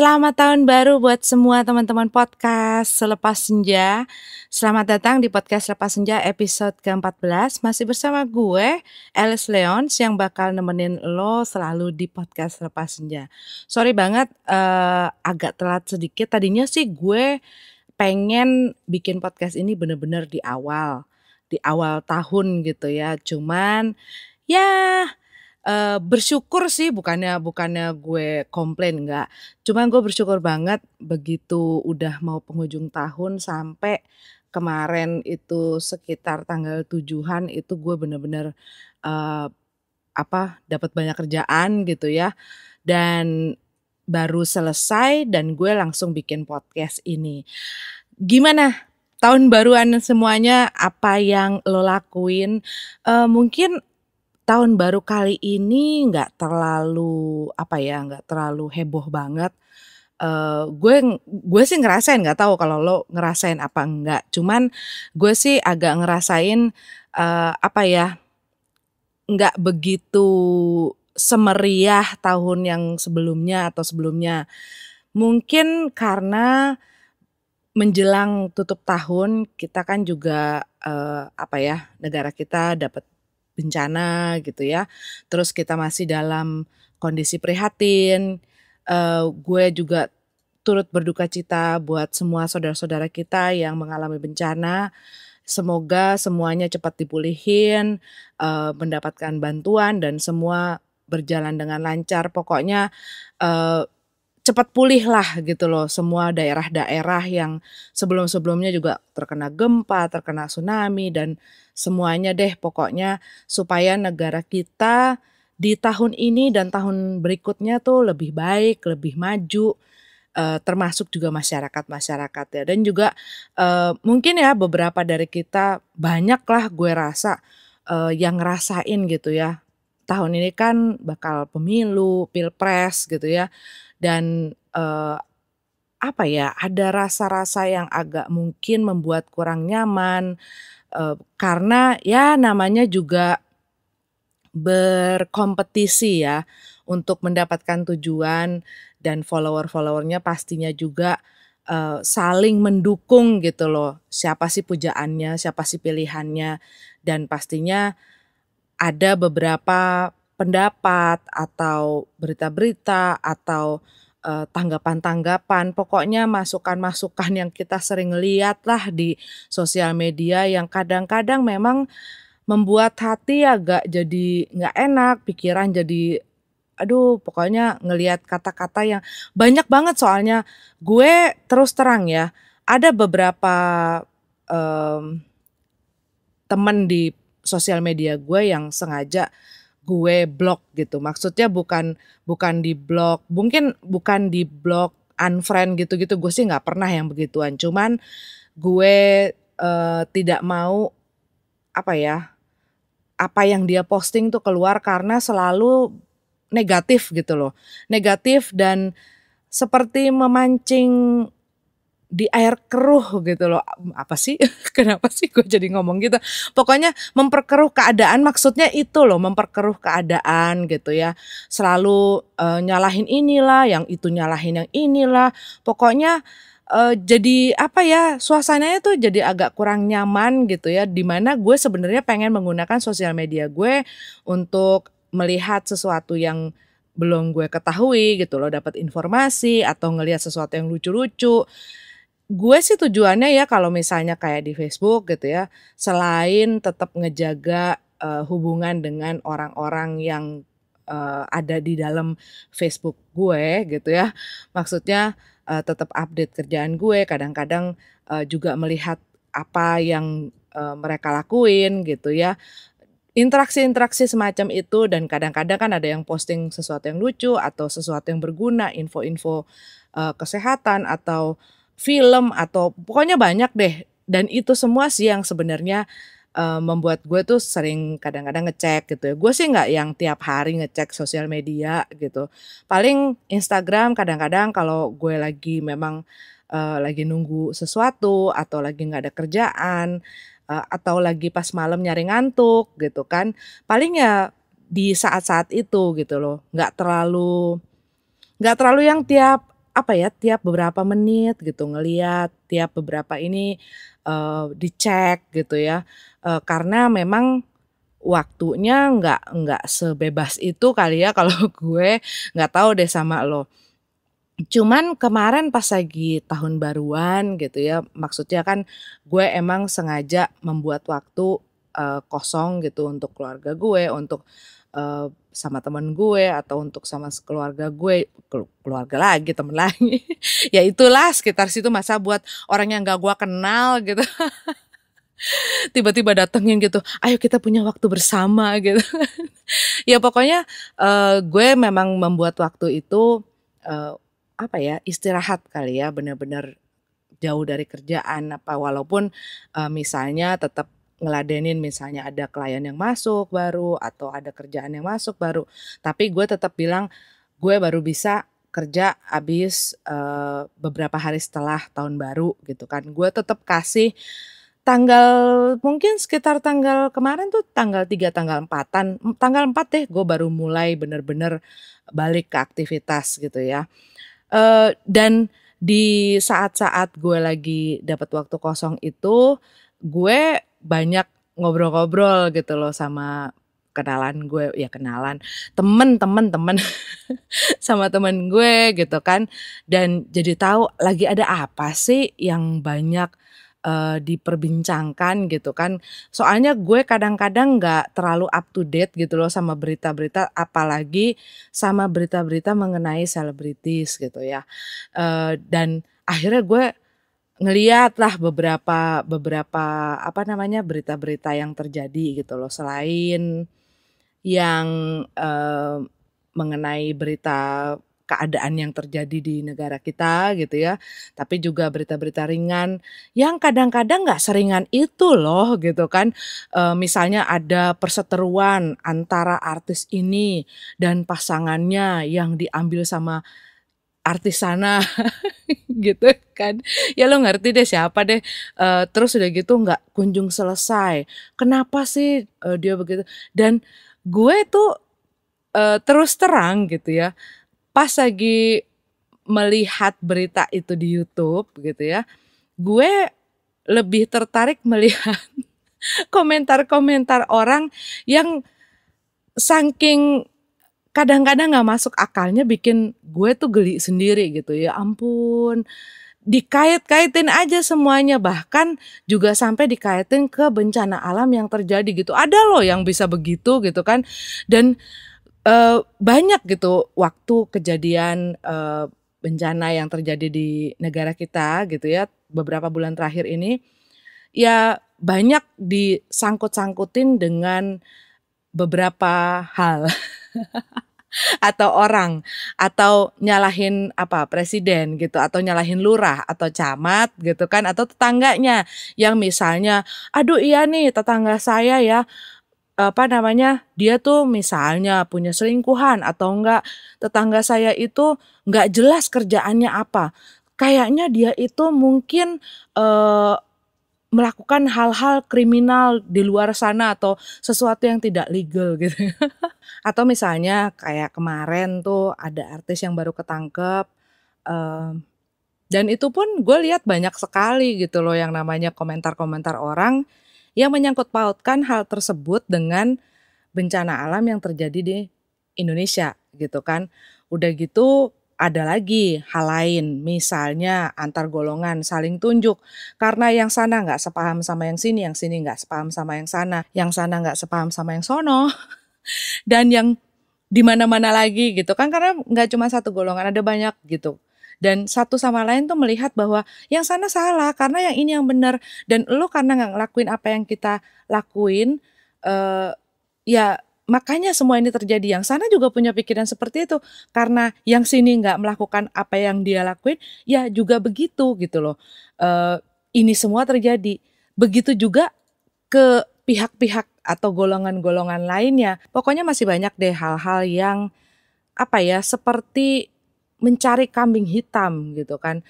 Selamat tahun baru buat semua teman-teman podcast Selepas Senja. Selamat datang di podcast Selepas Senja episode ke-14. Masih bersama gue, Alice Leons yang bakal nemenin lo selalu di podcast Selepas Senja. Sorry banget uh, agak telat sedikit. Tadinya sih gue pengen bikin podcast ini bener-bener di awal. Di awal tahun gitu ya. Cuman ya uh, bersyukur sih bukannya bukannya gue komplain nggak cuman gue bersyukur banget begitu udah mau penghujung tahun sampai kemarin itu sekitar tanggal tujuhan itu gue bener-bener uh, apa dapat banyak kerjaan gitu ya dan baru selesai dan gue langsung bikin podcast ini gimana tahun baruan semuanya apa yang lo lakuin uh, mungkin tahun baru kali ini nggak terlalu apa ya nggak terlalu heboh banget. Uh, gue gue sih ngerasain nggak tahu kalau lo ngerasain apa enggak cuman gue sih agak ngerasain uh, apa ya nggak begitu semeriah tahun yang sebelumnya atau sebelumnya mungkin karena menjelang tutup tahun kita kan juga uh, apa ya negara kita dapat bencana gitu ya. Terus kita masih dalam kondisi prihatin. Uh, gue juga turut berduka cita buat semua saudara-saudara kita yang mengalami bencana. Semoga semuanya cepat dipulihin, uh, mendapatkan bantuan dan semua berjalan dengan lancar. Pokoknya uh, cepat pulih lah gitu loh semua daerah-daerah yang sebelum-sebelumnya juga terkena gempa, terkena tsunami dan semuanya deh pokoknya supaya negara kita di tahun ini dan tahun berikutnya tuh lebih baik, lebih maju eh, termasuk juga masyarakat-masyarakat ya dan juga eh, mungkin ya beberapa dari kita banyaklah gue rasa eh, yang ngerasain gitu ya. Tahun ini kan bakal pemilu, pilpres gitu ya. Dan eh, apa ya, ada rasa-rasa yang agak mungkin membuat kurang nyaman, Eh, karena ya namanya juga berkompetisi ya untuk mendapatkan tujuan dan follower-followernya pastinya juga uh, saling mendukung gitu loh siapa sih pujaannya siapa sih pilihannya dan pastinya ada beberapa pendapat atau berita-berita atau Eh, tanggapan-tanggapan, uh, pokoknya masukan-masukan yang kita sering lihat lah di sosial media yang kadang-kadang memang membuat hati agak jadi nggak enak, pikiran jadi aduh pokoknya ngelihat kata-kata yang banyak banget soalnya gue terus terang ya ada beberapa um, temen di sosial media gue yang sengaja gue blok gitu. Maksudnya bukan bukan di blok, mungkin bukan di blok unfriend gitu-gitu. Gue sih nggak pernah yang begituan. Cuman gue uh, tidak mau apa ya apa yang dia posting tuh keluar karena selalu negatif gitu loh. Negatif dan seperti memancing di air keruh gitu loh. Apa sih? Kenapa sih gue jadi ngomong gitu? Pokoknya memperkeruh keadaan maksudnya itu loh, memperkeruh keadaan gitu ya. Selalu e, nyalahin inilah, yang itu nyalahin yang inilah. Pokoknya e, jadi apa ya suasananya tuh jadi agak kurang nyaman gitu ya dimana gue sebenarnya pengen menggunakan sosial media gue untuk melihat sesuatu yang belum gue ketahui gitu loh dapat informasi atau ngelihat sesuatu yang lucu-lucu gue sih tujuannya ya kalau misalnya kayak di Facebook gitu ya, selain tetap ngejaga uh, hubungan dengan orang-orang yang uh, ada di dalam Facebook gue gitu ya, maksudnya uh, eh, tetap update kerjaan gue, kadang-kadang uh, juga melihat apa yang uh, mereka lakuin gitu ya interaksi-interaksi semacam itu dan kadang-kadang kan ada yang posting sesuatu yang lucu atau sesuatu yang berguna, info-info uh, kesehatan atau film atau pokoknya banyak deh dan itu semua sih yang sebenarnya uh, membuat gue tuh sering kadang-kadang ngecek gitu ya. Gue sih nggak yang tiap hari ngecek sosial media gitu. Paling Instagram kadang-kadang kalau gue lagi memang uh, lagi nunggu sesuatu atau lagi nggak ada kerjaan uh, atau lagi pas malam nyari ngantuk gitu kan. Paling ya di saat-saat itu gitu loh. Nggak terlalu nggak terlalu yang tiap apa ya tiap beberapa menit gitu ngeliat tiap beberapa ini uh, dicek gitu ya uh, karena memang waktunya nggak nggak sebebas itu kali ya kalau gue nggak tahu deh sama lo cuman kemarin pas lagi tahun baruan gitu ya maksudnya kan gue emang sengaja membuat waktu uh, kosong gitu untuk keluarga gue untuk uh, sama temen gue atau untuk sama keluarga gue keluarga lagi temen lagi ya itulah sekitar situ masa buat orang yang gak gue kenal gitu tiba-tiba datengin gitu ayo kita punya waktu bersama gitu ya pokoknya uh, gue memang membuat waktu itu uh, apa ya istirahat kali ya benar-benar jauh dari kerjaan apa walaupun uh, misalnya tetap ngeladenin misalnya ada klien yang masuk baru atau ada kerjaan yang masuk baru tapi gue tetap bilang gue baru bisa kerja abis uh, beberapa hari setelah tahun baru gitu kan gue tetap kasih tanggal mungkin sekitar tanggal kemarin tuh tanggal 3 tanggal 4-an tanggal 4 deh gue baru mulai bener-bener balik ke aktivitas gitu ya uh, dan di saat-saat gue lagi dapat waktu kosong itu gue banyak ngobrol-ngobrol gitu loh sama kenalan gue ya kenalan temen temen temen sama temen gue gitu kan dan jadi tahu lagi ada apa sih yang banyak uh, diperbincangkan gitu kan soalnya gue kadang-kadang nggak -kadang terlalu up to date gitu loh sama berita-berita apalagi sama berita-berita mengenai selebritis gitu ya uh, dan akhirnya gue ngeliat lah beberapa beberapa apa namanya berita-berita yang terjadi gitu loh selain yang eh, mengenai berita keadaan yang terjadi di negara kita gitu ya tapi juga berita-berita ringan yang kadang-kadang nggak seringan itu loh gitu kan e, misalnya ada perseteruan antara artis ini dan pasangannya yang diambil sama artis sana gitu kan ya lo ngerti deh siapa deh uh, terus udah gitu nggak kunjung selesai kenapa sih uh, dia begitu dan gue tuh uh, terus terang gitu ya pas lagi melihat berita itu di YouTube gitu ya gue lebih tertarik melihat komentar-komentar orang yang saking kadang-kadang nggak masuk akalnya bikin gue tuh geli sendiri gitu ya ampun dikait-kaitin aja semuanya bahkan juga sampai dikaitin ke bencana alam yang terjadi gitu ada loh yang bisa begitu gitu kan dan e, banyak gitu waktu kejadian e, bencana yang terjadi di negara kita gitu ya beberapa bulan terakhir ini ya banyak disangkut-sangkutin dengan beberapa hal atau orang atau nyalahin apa presiden gitu atau nyalahin lurah atau camat gitu kan atau tetangganya yang misalnya aduh iya nih tetangga saya ya apa namanya dia tuh misalnya punya selingkuhan atau enggak tetangga saya itu enggak jelas kerjaannya apa kayaknya dia itu mungkin eh, melakukan hal-hal kriminal di luar sana atau sesuatu yang tidak legal gitu. atau misalnya kayak kemarin tuh ada artis yang baru ketangkep um, dan itu pun gue lihat banyak sekali gitu loh yang namanya komentar-komentar orang yang menyangkut pautkan hal tersebut dengan bencana alam yang terjadi di Indonesia gitu kan. Udah gitu ada lagi hal lain, misalnya antar golongan saling tunjuk. Karena yang sana nggak sepaham sama yang sini, yang sini nggak sepaham sama yang sana, yang sana nggak sepaham sama yang sono, dan yang di mana-mana lagi gitu kan karena nggak cuma satu golongan ada banyak gitu dan satu sama lain tuh melihat bahwa yang sana salah karena yang ini yang benar dan lu karena nggak ngelakuin apa yang kita lakuin uh, ya makanya semua ini terjadi. Yang sana juga punya pikiran seperti itu karena yang sini nggak melakukan apa yang dia lakuin, ya juga begitu gitu loh. E, ini semua terjadi. Begitu juga ke pihak-pihak atau golongan-golongan lainnya. Pokoknya masih banyak deh hal-hal yang apa ya seperti mencari kambing hitam gitu kan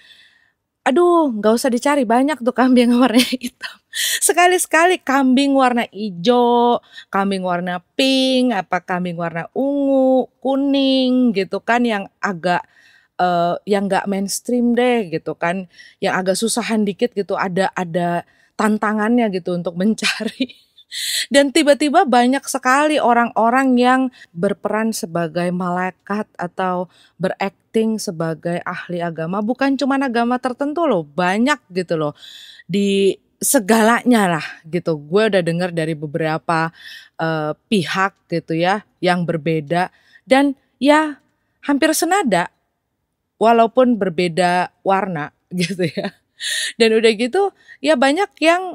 aduh nggak usah dicari banyak tuh kambing warna hitam sekali-sekali kambing warna hijau kambing warna pink apa kambing warna ungu kuning gitu kan yang agak uh, yang nggak mainstream deh gitu kan yang agak susahan dikit gitu ada ada tantangannya gitu untuk mencari Dan tiba-tiba banyak sekali orang-orang yang berperan sebagai malaikat atau berakting sebagai ahli agama. Bukan cuma agama tertentu loh, banyak gitu loh. Di segalanya lah gitu. Gue udah dengar dari beberapa uh, pihak gitu ya yang berbeda. Dan ya hampir senada walaupun berbeda warna gitu ya. Dan udah gitu ya banyak yang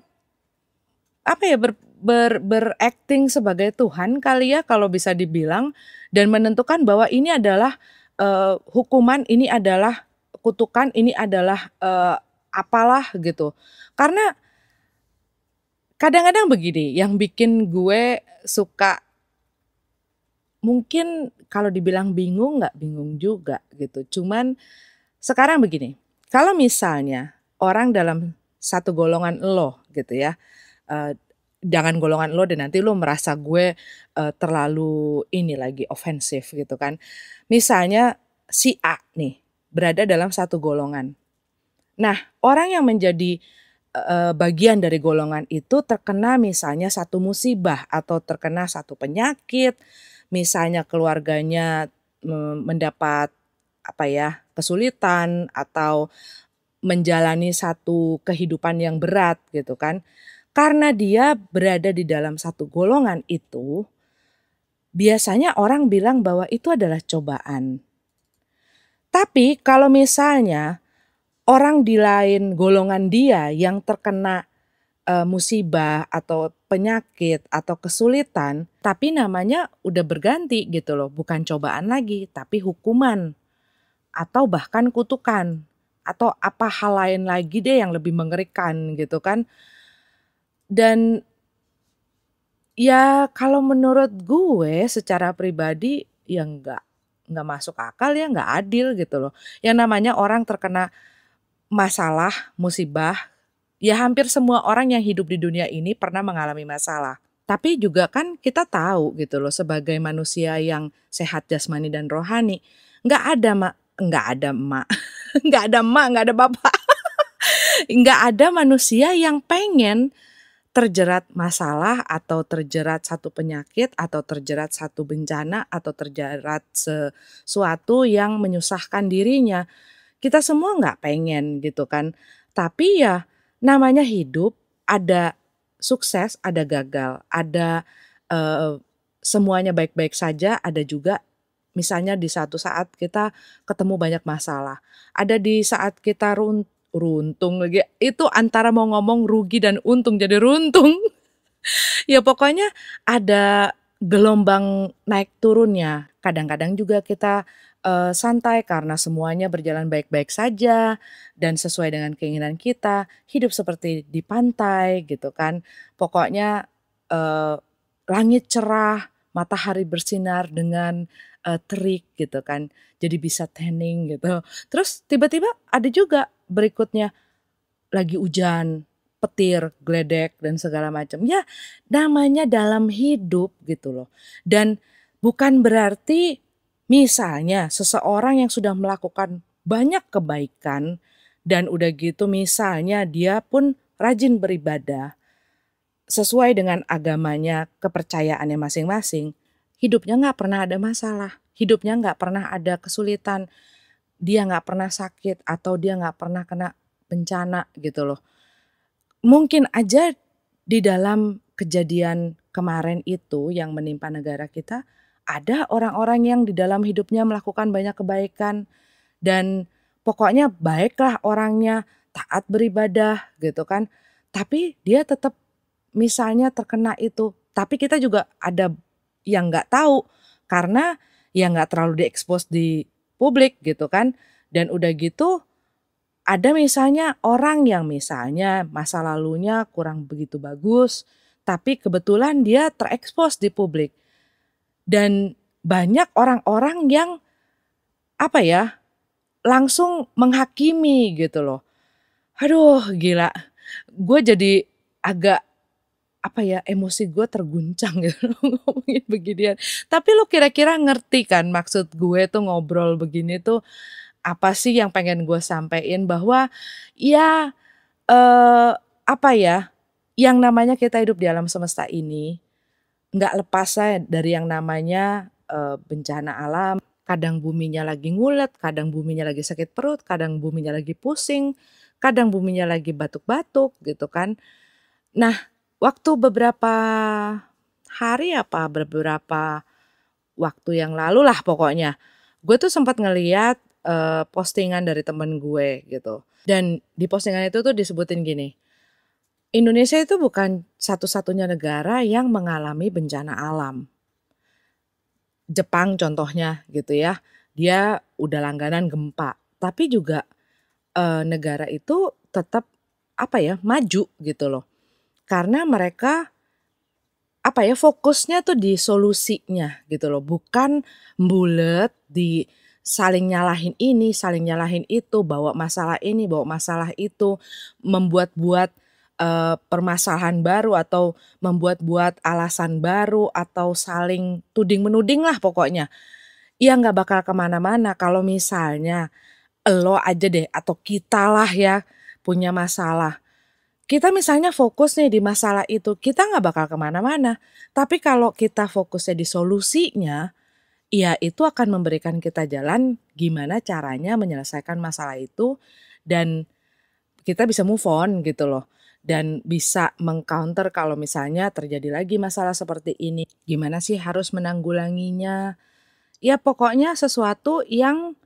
apa ya ber, ber, berakting sebagai Tuhan kali ya kalau bisa dibilang dan menentukan bahwa ini adalah uh, hukuman, ini adalah kutukan, ini adalah uh, apalah gitu. Karena kadang-kadang begini yang bikin gue suka mungkin kalau dibilang bingung nggak bingung juga gitu. Cuman sekarang begini, kalau misalnya orang dalam satu golongan lo gitu ya, eh, jangan golongan lo dan nanti lo merasa gue uh, terlalu ini lagi ofensif gitu kan. Misalnya si A nih berada dalam satu golongan. Nah, orang yang menjadi uh, bagian dari golongan itu terkena misalnya satu musibah atau terkena satu penyakit, misalnya keluarganya eh, mendapat apa ya kesulitan atau menjalani satu kehidupan yang berat gitu kan karena dia berada di dalam satu golongan itu, biasanya orang bilang bahwa itu adalah cobaan. Tapi kalau misalnya orang di lain golongan dia yang terkena e, musibah atau penyakit atau kesulitan, tapi namanya udah berganti gitu loh, bukan cobaan lagi, tapi hukuman atau bahkan kutukan atau apa hal lain lagi deh yang lebih mengerikan gitu kan. Dan ya kalau menurut gue secara pribadi ya enggak nggak masuk akal ya nggak adil gitu loh. Yang namanya orang terkena masalah, musibah, ya hampir semua orang yang hidup di dunia ini pernah mengalami masalah. Tapi juga kan kita tahu gitu loh sebagai manusia yang sehat jasmani dan rohani, nggak ada mak, nggak ada mak, nggak ada mak, nggak ada bapak, nggak ada manusia yang pengen terjerat masalah atau terjerat satu penyakit atau terjerat satu bencana atau terjerat sesuatu yang menyusahkan dirinya. Kita semua nggak pengen gitu kan. Tapi ya namanya hidup ada sukses, ada gagal, ada uh, semuanya baik-baik saja, ada juga misalnya di satu saat kita ketemu banyak masalah. Ada di saat kita runtuh runtung lagi. Itu antara mau ngomong rugi dan untung jadi runtung. ya pokoknya ada gelombang naik turunnya. Kadang-kadang juga kita uh, santai karena semuanya berjalan baik-baik saja dan sesuai dengan keinginan kita. Hidup seperti di pantai gitu kan. Pokoknya uh, langit cerah, matahari bersinar dengan uh, terik gitu kan. Jadi bisa tanning gitu. Terus tiba-tiba ada juga berikutnya lagi hujan, petir, gledek dan segala macam. Ya, namanya dalam hidup gitu loh. Dan bukan berarti misalnya seseorang yang sudah melakukan banyak kebaikan dan udah gitu misalnya dia pun rajin beribadah sesuai dengan agamanya, kepercayaannya masing-masing, hidupnya nggak pernah ada masalah, hidupnya nggak pernah ada kesulitan, dia nggak pernah sakit atau dia nggak pernah kena bencana gitu loh. Mungkin aja di dalam kejadian kemarin itu yang menimpa negara kita ada orang-orang yang di dalam hidupnya melakukan banyak kebaikan dan pokoknya baiklah orangnya taat beribadah gitu kan. Tapi dia tetap misalnya terkena itu. Tapi kita juga ada yang nggak tahu karena yang nggak terlalu diekspos di publik gitu kan. Dan udah gitu ada misalnya orang yang misalnya masa lalunya kurang begitu bagus, tapi kebetulan dia terekspos di publik. Dan banyak orang-orang yang apa ya, langsung menghakimi gitu loh. Aduh, gila. Gue jadi agak apa ya emosi gue terguncang gitu ngomongin beginian. Tapi lo kira-kira ngerti kan maksud gue tuh ngobrol begini tuh apa sih yang pengen gue sampein bahwa ya eh, apa ya yang namanya kita hidup di alam semesta ini nggak lepas saya dari yang namanya eh, bencana alam. Kadang buminya lagi ngulet, kadang buminya lagi sakit perut, kadang buminya lagi pusing, kadang buminya lagi batuk-batuk gitu kan. Nah, waktu beberapa hari apa beberapa waktu yang lalu lah pokoknya gue tuh sempat ngeliat uh, postingan dari temen gue gitu dan di postingan itu tuh disebutin gini Indonesia itu bukan satu-satunya negara yang mengalami bencana alam Jepang contohnya gitu ya dia udah langganan gempa tapi juga uh, negara itu tetap apa ya maju gitu loh karena mereka apa ya fokusnya tuh di solusinya gitu loh bukan bulet di saling nyalahin ini saling nyalahin itu bawa masalah ini bawa masalah itu membuat-buat uh, permasalahan baru atau membuat-buat alasan baru atau saling tuding menuding lah pokoknya ya nggak bakal kemana-mana kalau misalnya lo aja deh atau kita lah ya punya masalah kita misalnya fokus nih di masalah itu, kita nggak bakal kemana-mana. Tapi kalau kita fokusnya di solusinya, ya itu akan memberikan kita jalan gimana caranya menyelesaikan masalah itu dan kita bisa move on gitu loh. Dan bisa mengcounter kalau misalnya terjadi lagi masalah seperti ini. Gimana sih harus menanggulanginya? Ya pokoknya sesuatu yang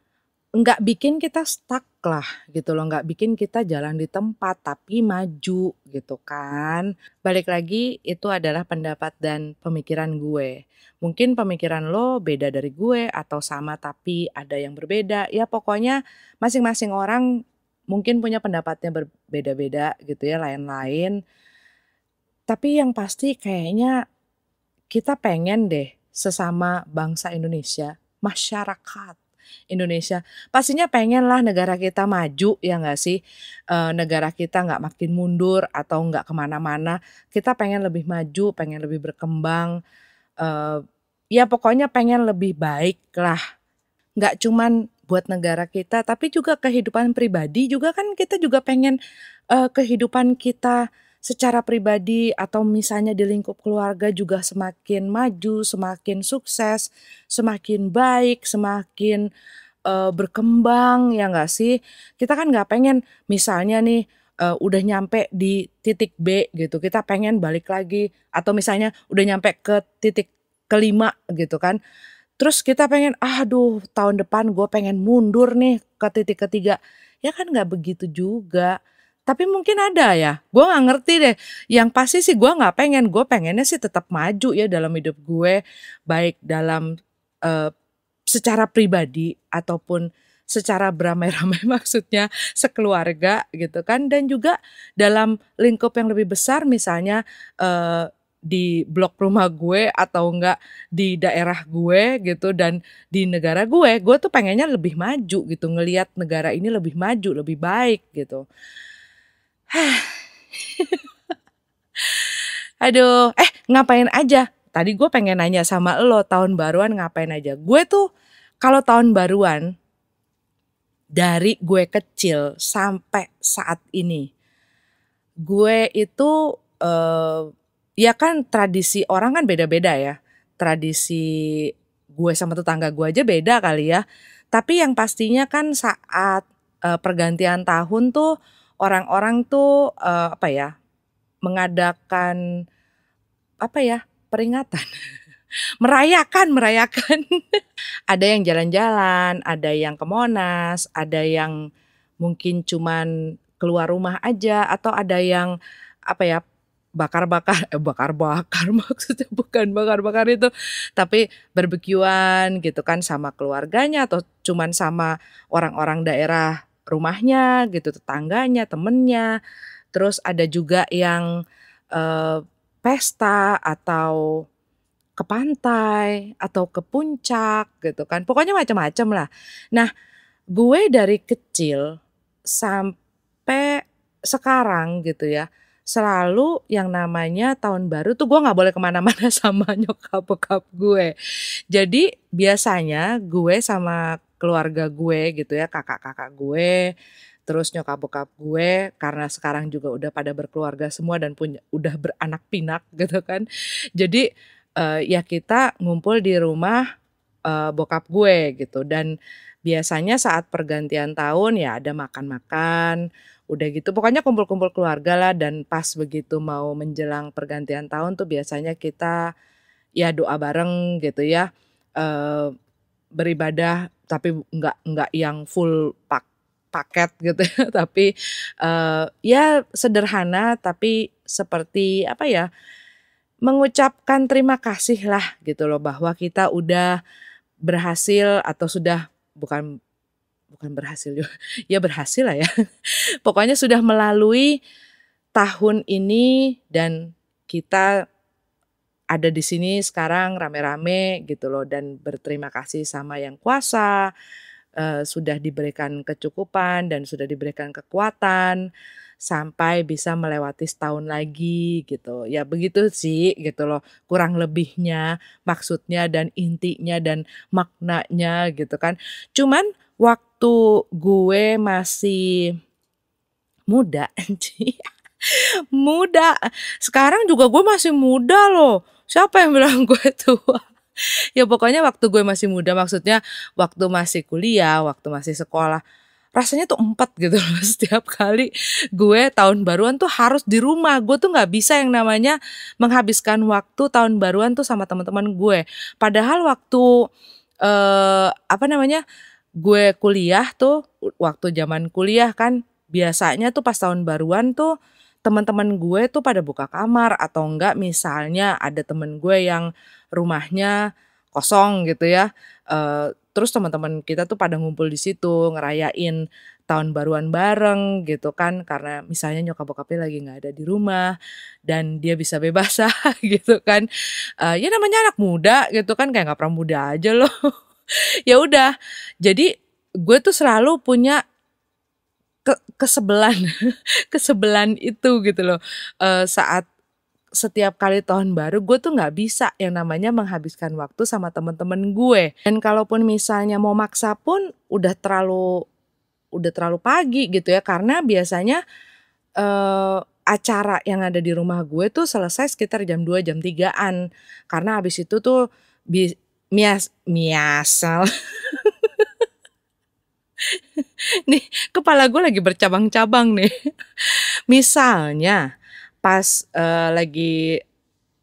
nggak bikin kita stuck lah gitu loh nggak bikin kita jalan di tempat tapi maju gitu kan balik lagi itu adalah pendapat dan pemikiran gue mungkin pemikiran lo beda dari gue atau sama tapi ada yang berbeda ya pokoknya masing-masing orang mungkin punya pendapatnya berbeda-beda gitu ya lain-lain tapi yang pasti kayaknya kita pengen deh sesama bangsa Indonesia masyarakat Indonesia pastinya pengen lah negara kita maju ya nggak sih e, negara kita nggak makin mundur atau nggak kemana-mana kita pengen lebih maju pengen lebih berkembang e, ya pokoknya pengen lebih baik lah nggak cuman buat negara kita tapi juga kehidupan pribadi juga kan kita juga pengen e, kehidupan kita secara pribadi atau misalnya di lingkup keluarga juga semakin maju, semakin sukses, semakin baik, semakin uh, berkembang ya nggak sih? Kita kan nggak pengen misalnya nih uh, udah nyampe di titik B gitu, kita pengen balik lagi atau misalnya udah nyampe ke titik kelima gitu kan. Terus kita pengen, aduh tahun depan gue pengen mundur nih ke titik ketiga. Ya kan nggak begitu juga tapi mungkin ada ya. Gue nggak ngerti deh. Yang pasti sih gue nggak pengen. Gue pengennya sih tetap maju ya dalam hidup gue, baik dalam uh, secara pribadi ataupun secara beramai-ramai maksudnya sekeluarga gitu kan dan juga dalam lingkup yang lebih besar misalnya uh, di blok rumah gue atau enggak di daerah gue gitu dan di negara gue gue tuh pengennya lebih maju gitu ngelihat negara ini lebih maju lebih baik gitu Aduh, eh ngapain aja? Tadi gue pengen nanya sama lo tahun baruan ngapain aja. Gue tuh kalau tahun baruan dari gue kecil sampai saat ini gue itu uh, ya kan tradisi orang kan beda-beda ya tradisi gue sama tetangga gue aja beda kali ya tapi yang pastinya kan saat uh, pergantian tahun tuh orang-orang tuh uh, apa ya mengadakan apa ya peringatan merayakan merayakan ada yang jalan-jalan ada yang ke Monas ada yang mungkin cuman keluar rumah aja atau ada yang apa ya bakar-bakar eh, bakar-bakar maksudnya bukan bakar-bakar itu tapi berbekuan gitu kan sama keluarganya atau cuman sama orang-orang daerah rumahnya gitu, tetangganya, temennya. Terus ada juga yang eh, pesta atau ke pantai atau ke puncak gitu kan. Pokoknya macam-macam lah. Nah, gue dari kecil sampai sekarang gitu ya selalu yang namanya tahun baru tuh gue nggak boleh kemana-mana sama nyokap bokap gue. Jadi biasanya gue sama keluarga gue gitu ya, kakak-kakak gue, terus nyokap bokap gue karena sekarang juga udah pada berkeluarga semua dan punya udah beranak pinak gitu kan. Jadi uh, ya kita ngumpul di rumah uh, bokap gue gitu dan biasanya saat pergantian tahun ya ada makan-makan udah gitu pokoknya kumpul-kumpul keluarga lah dan pas begitu mau menjelang pergantian tahun tuh biasanya kita ya doa bareng gitu ya uh, beribadah tapi nggak nggak yang full pak paket gitu tapi uh, ya sederhana tapi seperti apa ya mengucapkan terima kasih lah gitu loh bahwa kita udah berhasil atau sudah bukan bukan berhasil juga ya berhasil lah ya pokoknya sudah melalui tahun ini dan kita ada di sini sekarang rame-rame gitu loh dan berterima kasih sama yang kuasa e, sudah diberikan kecukupan dan sudah diberikan kekuatan sampai bisa melewati setahun lagi gitu ya begitu sih gitu loh kurang lebihnya maksudnya dan intinya dan maknanya gitu kan cuman waktu gue masih muda muda sekarang juga gue masih muda loh siapa yang bilang gue tua ya pokoknya waktu gue masih muda maksudnya waktu masih kuliah waktu masih sekolah rasanya tuh empat gitu loh setiap kali gue tahun baruan tuh harus di rumah gue tuh nggak bisa yang namanya menghabiskan waktu tahun baruan tuh sama teman-teman gue padahal waktu eh, apa namanya gue kuliah tuh waktu zaman kuliah kan biasanya tuh pas tahun baruan tuh teman-teman gue tuh pada buka kamar atau enggak misalnya ada temen gue yang rumahnya kosong gitu ya. Uh, terus teman-teman kita tuh pada ngumpul di situ ngerayain tahun baruan bareng gitu kan karena misalnya nyokap bokapnya lagi nggak ada di rumah dan dia bisa bebas gitu kan uh, ya namanya anak muda gitu kan kayak nggak pernah muda aja loh ya udah jadi gue tuh selalu punya ke kesebelan kesebelan itu gitu loh uh, saat setiap kali tahun baru gue tuh nggak bisa yang namanya menghabiskan waktu sama temen-temen gue dan kalaupun misalnya mau maksa pun udah terlalu udah terlalu pagi gitu ya karena biasanya uh, acara yang ada di rumah gue tuh selesai sekitar jam 2 jam 3-an karena abis itu tuh bi mias miasal nih kepala gue lagi bercabang-cabang nih. Misalnya pas uh, lagi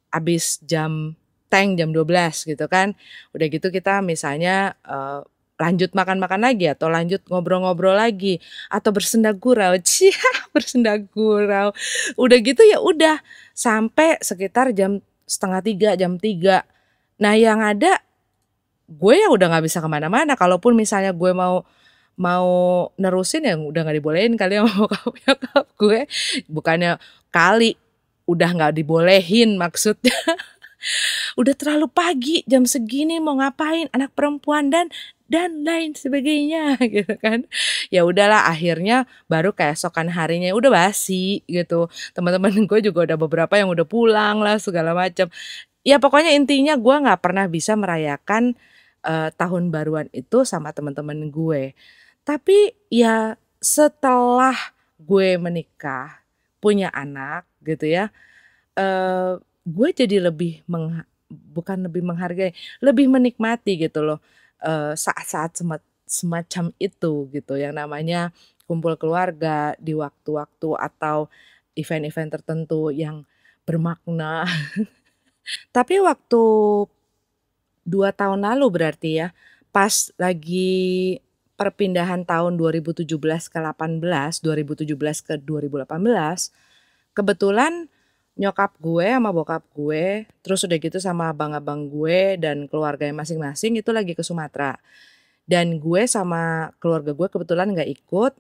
abis jam tank jam 12 gitu kan. Udah gitu kita misalnya uh, lanjut makan-makan lagi atau lanjut ngobrol-ngobrol lagi atau bersenda gurau. Cia, bersenda gurau. Udah gitu ya udah sampai sekitar jam setengah tiga, jam tiga. Nah yang ada gue ya udah nggak bisa kemana-mana. Kalaupun misalnya gue mau mau nerusin yang udah nggak dibolehin kali mau bokap gue bukannya kali udah nggak dibolehin maksudnya udah terlalu pagi jam segini mau ngapain anak perempuan dan dan lain sebagainya gitu kan ya udahlah akhirnya baru keesokan harinya udah basi gitu teman-teman gue juga udah beberapa yang udah pulang lah segala macam ya pokoknya intinya gue nggak pernah bisa merayakan uh, tahun baruan itu sama teman-teman gue tapi ya setelah gue menikah, punya anak gitu ya, uh, gue jadi lebih meng, bukan lebih menghargai, lebih menikmati gitu loh eh, saat-saat uh, semacam itu gitu yang namanya kumpul keluarga di waktu-waktu atau event-event tertentu yang bermakna. Tapi waktu dua tahun lalu berarti ya, pas lagi perpindahan tahun 2017 ke 18, 2017 ke 2018, kebetulan nyokap gue sama bokap gue, terus udah gitu sama abang-abang gue dan keluarga masing-masing itu lagi ke Sumatera. Dan gue sama keluarga gue kebetulan gak ikut.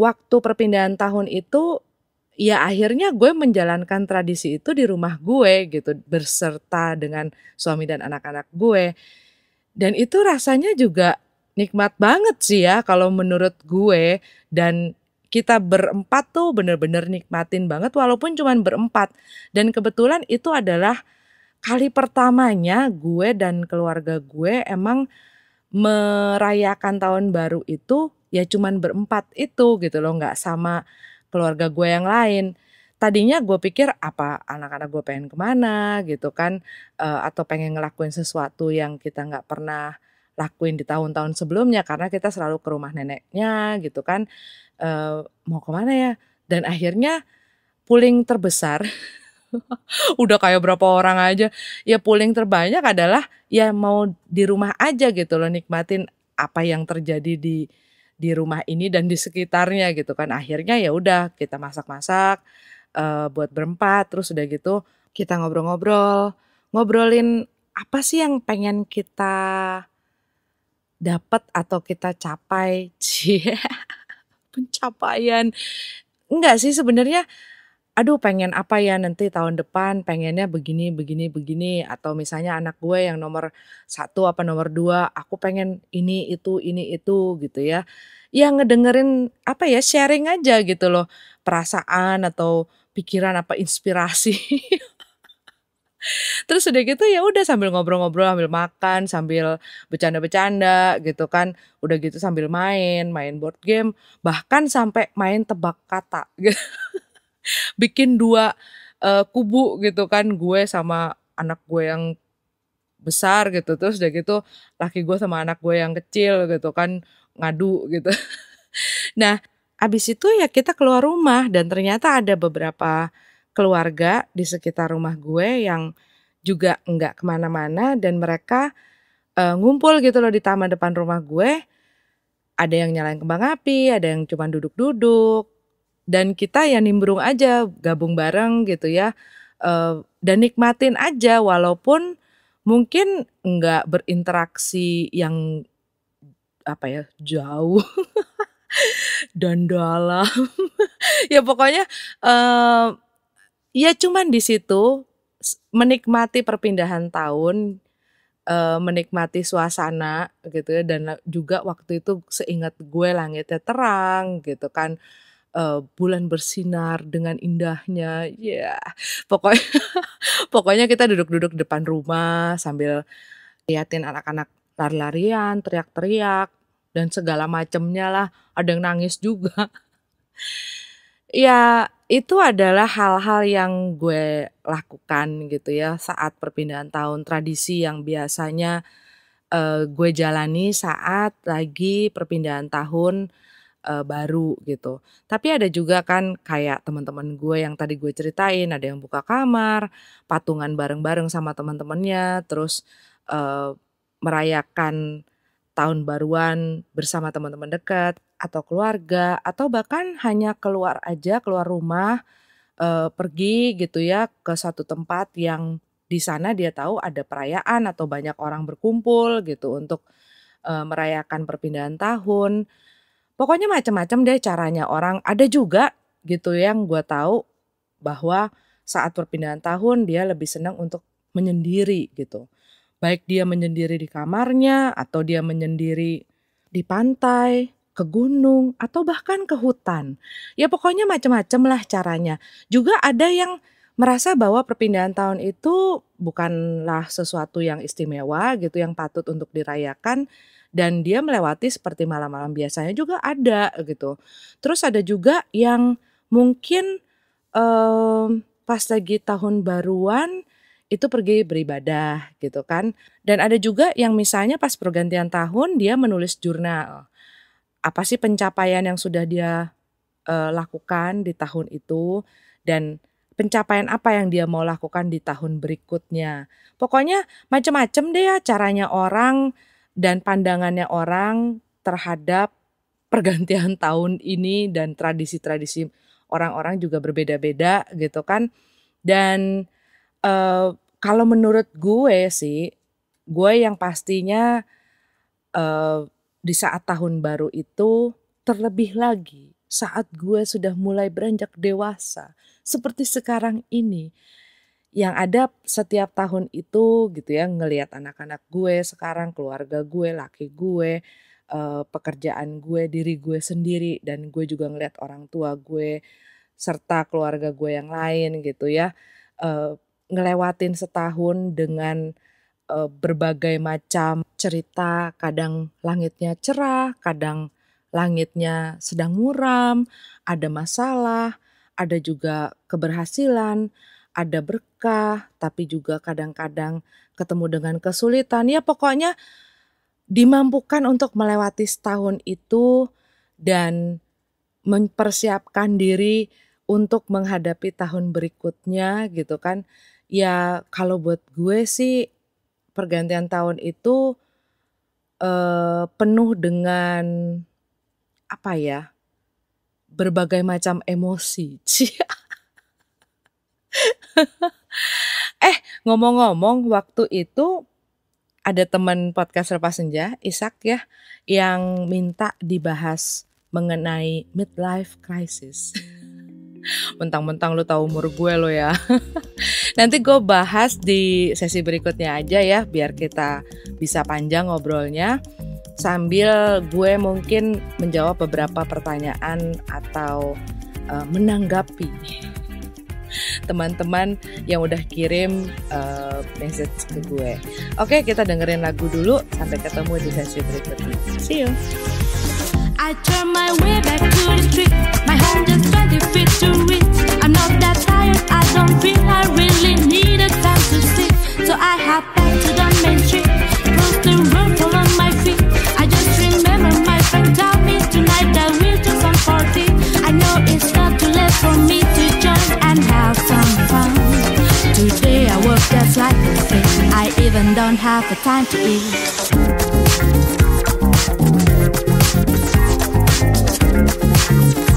Waktu perpindahan tahun itu, ya akhirnya gue menjalankan tradisi itu di rumah gue gitu, berserta dengan suami dan anak-anak gue. Dan itu rasanya juga nikmat banget sih ya kalau menurut gue dan kita berempat tuh bener-bener nikmatin banget walaupun cuman berempat dan kebetulan itu adalah kali pertamanya gue dan keluarga gue emang merayakan tahun baru itu ya cuman berempat itu gitu loh nggak sama keluarga gue yang lain tadinya gue pikir apa anak-anak gue pengen kemana gitu kan e, atau pengen ngelakuin sesuatu yang kita nggak pernah lakuin di tahun-tahun sebelumnya karena kita selalu ke rumah neneknya gitu kan e, mau kemana ya dan akhirnya pooling terbesar udah kayak berapa orang aja ya pooling terbanyak adalah ya mau di rumah aja gitu loh nikmatin apa yang terjadi di di rumah ini dan di sekitarnya gitu kan akhirnya ya udah kita masak-masak e, buat berempat terus udah gitu kita ngobrol-ngobrol ngobrolin apa sih yang pengen kita dapat atau kita capai cie pencapaian enggak sih sebenarnya aduh pengen apa ya nanti tahun depan pengennya begini begini begini atau misalnya anak gue yang nomor satu apa nomor dua aku pengen ini itu ini itu gitu ya ya ngedengerin apa ya sharing aja gitu loh perasaan atau pikiran apa inspirasi Terus udah gitu ya udah sambil ngobrol-ngobrol, sambil makan, sambil bercanda-bercanda gitu kan. Udah gitu sambil main, main board game, bahkan sampai main tebak kata. Gitu. Bikin dua uh, kubu gitu kan gue sama anak gue yang besar gitu terus udah gitu laki gue sama anak gue yang kecil gitu kan ngadu gitu nah abis itu ya kita keluar rumah dan ternyata ada beberapa keluarga di sekitar rumah gue yang juga nggak kemana-mana dan mereka uh, ngumpul gitu loh di taman depan rumah gue. Ada yang nyalain kembang api, ada yang cuma duduk-duduk. Dan kita ya nimbrung aja, gabung bareng gitu ya. Uh, dan nikmatin aja walaupun mungkin nggak berinteraksi yang apa ya jauh dan dalam ya pokoknya uh, ya cuman di situ menikmati perpindahan tahun eh, menikmati suasana gitu ya, dan juga waktu itu seingat gue langitnya terang gitu kan eh, bulan bersinar dengan indahnya ya yeah. pokoknya pokoknya kita duduk-duduk depan rumah sambil liatin anak-anak lari-larian teriak-teriak dan segala macemnya lah ada yang nangis juga Ya, itu adalah hal-hal yang gue lakukan gitu ya saat perpindahan tahun tradisi yang biasanya uh, gue jalani saat lagi perpindahan tahun uh, baru gitu. Tapi ada juga kan kayak teman-teman gue yang tadi gue ceritain, ada yang buka kamar, patungan bareng-bareng sama teman-temannya, terus uh, merayakan tahun baruan bersama teman-teman dekat atau keluarga atau bahkan hanya keluar aja keluar rumah eh, pergi gitu ya ke suatu tempat yang di sana dia tahu ada perayaan atau banyak orang berkumpul gitu untuk eh, merayakan perpindahan tahun pokoknya macam-macam deh caranya orang ada juga gitu yang gue tahu bahwa saat perpindahan tahun dia lebih senang untuk menyendiri gitu baik dia menyendiri di kamarnya atau dia menyendiri di pantai, ke gunung atau bahkan ke hutan. Ya pokoknya macam-macam lah caranya. Juga ada yang merasa bahwa perpindahan tahun itu bukanlah sesuatu yang istimewa gitu yang patut untuk dirayakan dan dia melewati seperti malam-malam biasanya juga ada gitu. Terus ada juga yang mungkin um, pas lagi tahun baruan itu pergi beribadah gitu kan. Dan ada juga yang misalnya pas pergantian tahun dia menulis jurnal. Apa sih pencapaian yang sudah dia uh, lakukan di tahun itu dan pencapaian apa yang dia mau lakukan di tahun berikutnya. Pokoknya macam-macam deh ya caranya orang dan pandangannya orang terhadap pergantian tahun ini dan tradisi-tradisi orang-orang juga berbeda-beda gitu kan. Dan uh, kalau menurut gue sih, gue yang pastinya uh, di saat tahun baru itu terlebih lagi saat gue sudah mulai beranjak dewasa seperti sekarang ini yang ada setiap tahun itu gitu ya ngelihat anak-anak gue sekarang keluarga gue laki gue uh, pekerjaan gue diri gue sendiri dan gue juga ngelihat orang tua gue serta keluarga gue yang lain gitu ya uh, ngelewatin setahun dengan uh, berbagai macam cerita, kadang langitnya cerah, kadang langitnya sedang muram, ada masalah, ada juga keberhasilan, ada berkah, tapi juga kadang-kadang ketemu dengan kesulitan. Ya pokoknya dimampukan untuk melewati setahun itu dan mempersiapkan diri untuk menghadapi tahun berikutnya gitu kan. Ya kalau buat gue sih pergantian tahun itu uh, penuh dengan apa ya berbagai macam emosi. eh ngomong-ngomong waktu itu ada teman podcast Repas Senja, Isak ya, yang minta dibahas mengenai midlife crisis. Mentang-mentang lu tau umur gue lo ya. Nanti gue bahas di sesi berikutnya aja ya biar kita bisa panjang ngobrolnya sambil gue mungkin menjawab beberapa pertanyaan atau uh, menanggapi teman-teman yang udah kirim uh, message ke gue. Oke, kita dengerin lagu dulu sampai ketemu di sesi berikutnya. See you. I turn my way back to the street. My home just 20 feet to reach. I'm not that tired, I don't feel I really need a time to sit. So I hop back to the main street. Push the roof over my feet. I just remember my friend told me tonight that we'll do some party. I know it's not too late for me to join and have some fun. Today I work just like a I even don't have the time to eat. Thank you.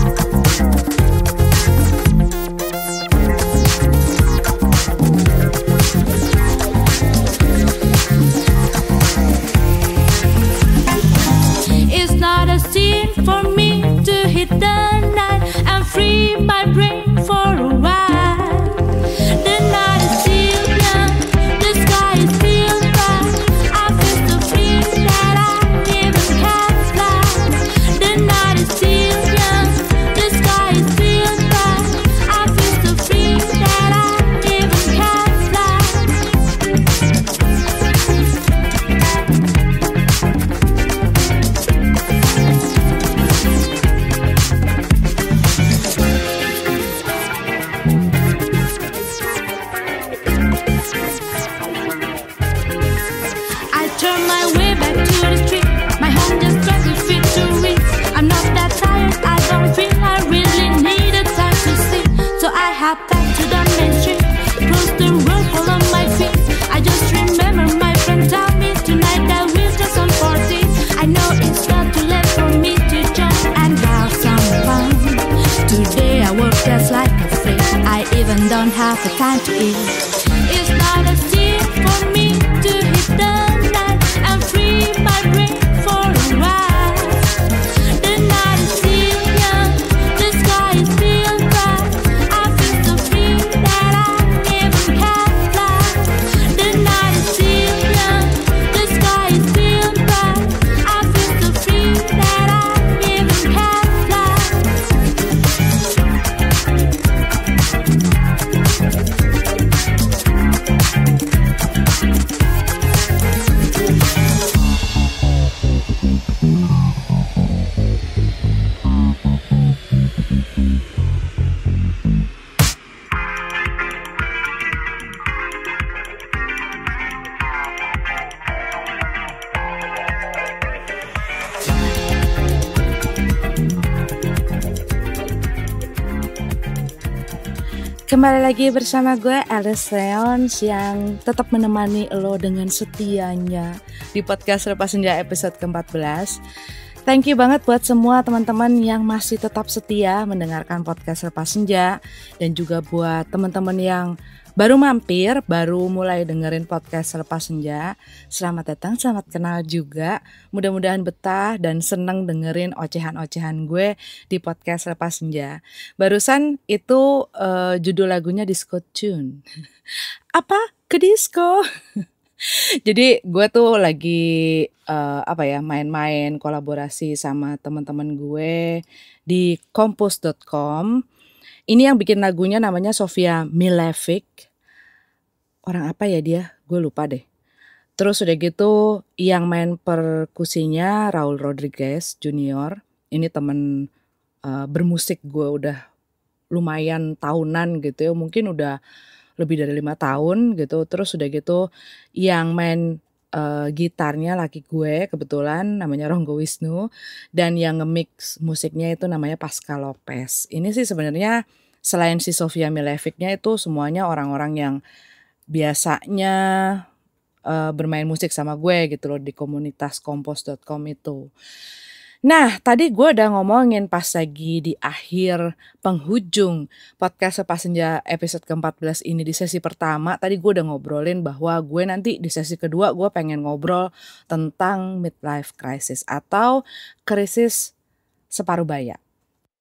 half the time to eat. Kembali lagi bersama gue Alice Leons yang tetap menemani lo dengan setianya di podcast Lepas Senja episode ke-14 Thank you banget buat semua teman-teman yang masih tetap setia mendengarkan podcast Lepas Senja dan juga buat teman-teman yang baru mampir, baru mulai dengerin podcast Lepas Senja. Selamat datang, selamat kenal juga. Mudah-mudahan betah dan seneng dengerin ocehan-ocehan gue di podcast Lepas Senja. Barusan itu uh, judul lagunya Disco Tune. Apa? Ke disco? Jadi gue tuh lagi uh, apa ya main-main kolaborasi sama teman-teman gue di kompos.com. Ini yang bikin lagunya namanya Sofia Milevic. Orang apa ya dia? Gue lupa deh. Terus udah gitu yang main perkusinya Raul Rodriguez Junior. Ini temen uh, bermusik gue udah lumayan tahunan gitu ya. Mungkin udah lebih dari lima tahun gitu terus udah gitu yang main uh, gitarnya laki gue kebetulan namanya Ronggo Wisnu dan yang nge-mix musiknya itu namanya Pascal Lopez. Ini sih sebenarnya selain si Sofia Milevicnya itu semuanya orang-orang yang biasanya uh, bermain musik sama gue gitu loh di komunitas kompos.com itu. Nah, tadi gue udah ngomongin pas lagi di akhir penghujung podcast Sepas episode ke-14 ini di sesi pertama. Tadi gue udah ngobrolin bahwa gue nanti di sesi kedua gue pengen ngobrol tentang midlife crisis atau krisis separuh bayar.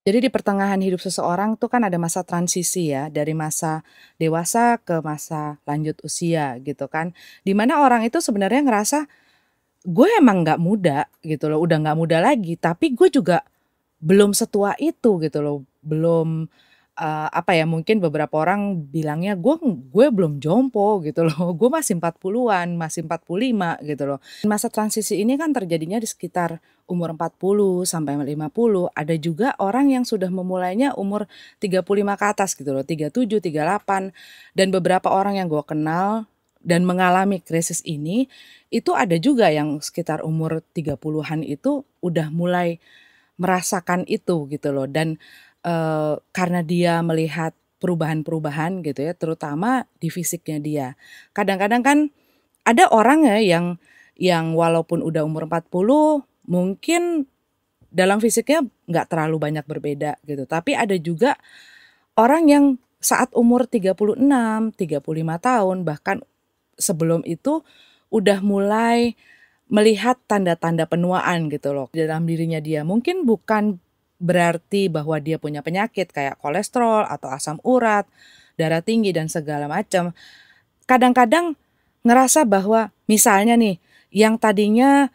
Jadi di pertengahan hidup seseorang tuh kan ada masa transisi ya, dari masa dewasa ke masa lanjut usia gitu kan. Dimana orang itu sebenarnya ngerasa gue emang nggak muda gitu loh udah nggak muda lagi tapi gue juga belum setua itu gitu loh belum uh, apa ya mungkin beberapa orang bilangnya gue gue belum jompo gitu loh gue masih 40-an masih 45 gitu loh masa transisi ini kan terjadinya di sekitar umur 40 sampai 50 ada juga orang yang sudah memulainya umur 35 ke atas gitu loh 37 38 dan beberapa orang yang gue kenal dan mengalami krisis ini itu ada juga yang sekitar umur 30-an itu udah mulai merasakan itu gitu loh dan e, karena dia melihat perubahan-perubahan gitu ya terutama di fisiknya dia. Kadang-kadang kan ada orang ya yang yang walaupun udah umur 40 mungkin dalam fisiknya nggak terlalu banyak berbeda gitu. Tapi ada juga orang yang saat umur 36, 35 tahun bahkan sebelum itu udah mulai melihat tanda-tanda penuaan gitu loh dalam dirinya dia. Mungkin bukan berarti bahwa dia punya penyakit kayak kolesterol atau asam urat, darah tinggi dan segala macam. Kadang-kadang ngerasa bahwa misalnya nih yang tadinya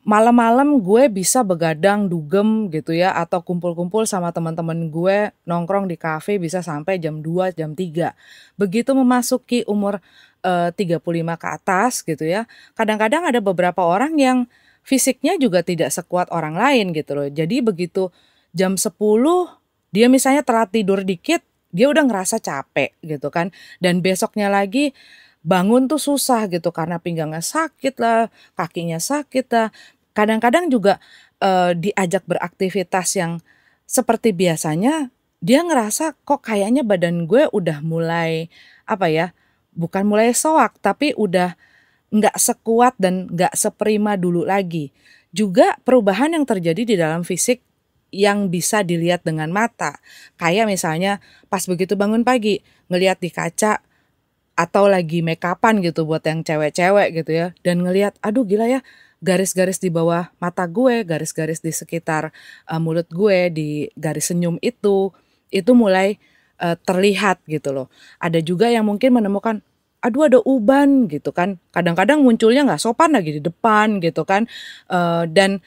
malam-malam gue bisa begadang dugem gitu ya atau kumpul-kumpul sama teman-teman gue nongkrong di kafe bisa sampai jam 2, jam 3. Begitu memasuki umur Eh, puluh 35 ke atas gitu ya. Kadang-kadang ada beberapa orang yang fisiknya juga tidak sekuat orang lain gitu loh. Jadi begitu jam 10 dia misalnya telat tidur dikit, dia udah ngerasa capek gitu kan. Dan besoknya lagi bangun tuh susah gitu karena pinggangnya sakit lah, kakinya sakit lah. Kadang-kadang juga uh, diajak beraktivitas yang seperti biasanya dia ngerasa kok kayaknya badan gue udah mulai apa ya bukan mulai soak tapi udah nggak sekuat dan nggak seprima dulu lagi. Juga perubahan yang terjadi di dalam fisik yang bisa dilihat dengan mata. Kayak misalnya pas begitu bangun pagi, ngelihat di kaca atau lagi make upan gitu buat yang cewek-cewek gitu ya dan ngelihat aduh gila ya garis-garis di bawah mata gue, garis-garis di sekitar uh, mulut gue, di garis senyum itu itu mulai uh, terlihat gitu loh. Ada juga yang mungkin menemukan aduh ada uban gitu kan kadang-kadang munculnya nggak sopan lagi di depan gitu kan uh, dan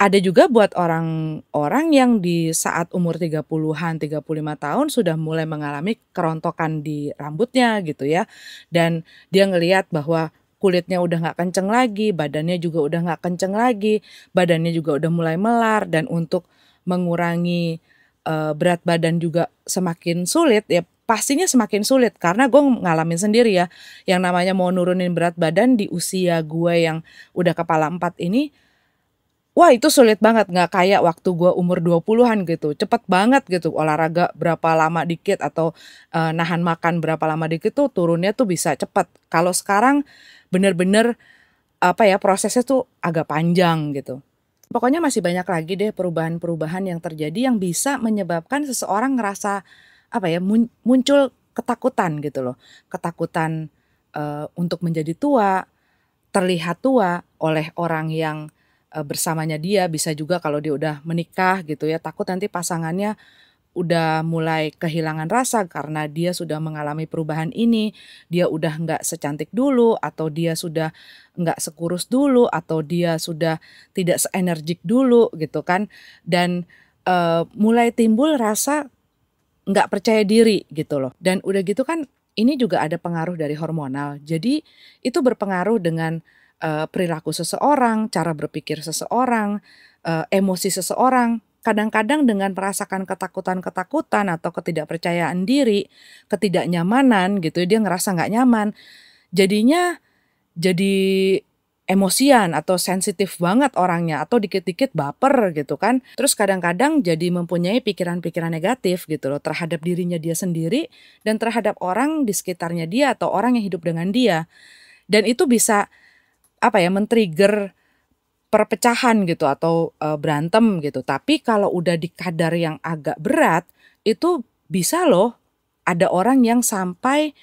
ada juga buat orang-orang yang di saat umur 30-an, 35 tahun sudah mulai mengalami kerontokan di rambutnya gitu ya. Dan dia ngeliat bahwa kulitnya udah gak kenceng lagi, badannya juga udah gak kenceng lagi, badannya juga udah mulai melar dan untuk mengurangi uh, berat badan juga semakin sulit ya pastinya semakin sulit karena gue ngalamin sendiri ya yang namanya mau nurunin berat badan di usia gue yang udah kepala empat ini wah itu sulit banget nggak kayak waktu gue umur 20-an gitu cepet banget gitu olahraga berapa lama dikit atau e, nahan makan berapa lama dikit tuh turunnya tuh bisa cepet kalau sekarang bener-bener apa ya prosesnya tuh agak panjang gitu pokoknya masih banyak lagi deh perubahan-perubahan yang terjadi yang bisa menyebabkan seseorang ngerasa apa ya muncul ketakutan gitu loh ketakutan uh, untuk menjadi tua terlihat tua oleh orang yang uh, bersamanya dia bisa juga kalau dia udah menikah gitu ya takut nanti pasangannya udah mulai kehilangan rasa karena dia sudah mengalami perubahan ini dia udah nggak secantik dulu atau dia sudah nggak sekurus dulu atau dia sudah tidak seenergik dulu gitu kan dan uh, mulai timbul rasa nggak percaya diri gitu loh. Dan udah gitu kan ini juga ada pengaruh dari hormonal. Jadi itu berpengaruh dengan uh, perilaku seseorang, cara berpikir seseorang, uh, emosi seseorang. Kadang-kadang dengan merasakan ketakutan-ketakutan atau ketidakpercayaan diri, ketidaknyamanan gitu, dia ngerasa nggak nyaman. Jadinya jadi emosian atau sensitif banget orangnya atau dikit-dikit baper gitu kan. Terus kadang-kadang jadi mempunyai pikiran-pikiran negatif gitu loh terhadap dirinya dia sendiri dan terhadap orang di sekitarnya dia atau orang yang hidup dengan dia. Dan itu bisa apa ya men-trigger perpecahan gitu atau e, berantem gitu. Tapi kalau udah di kadar yang agak berat itu bisa loh ada orang yang sampai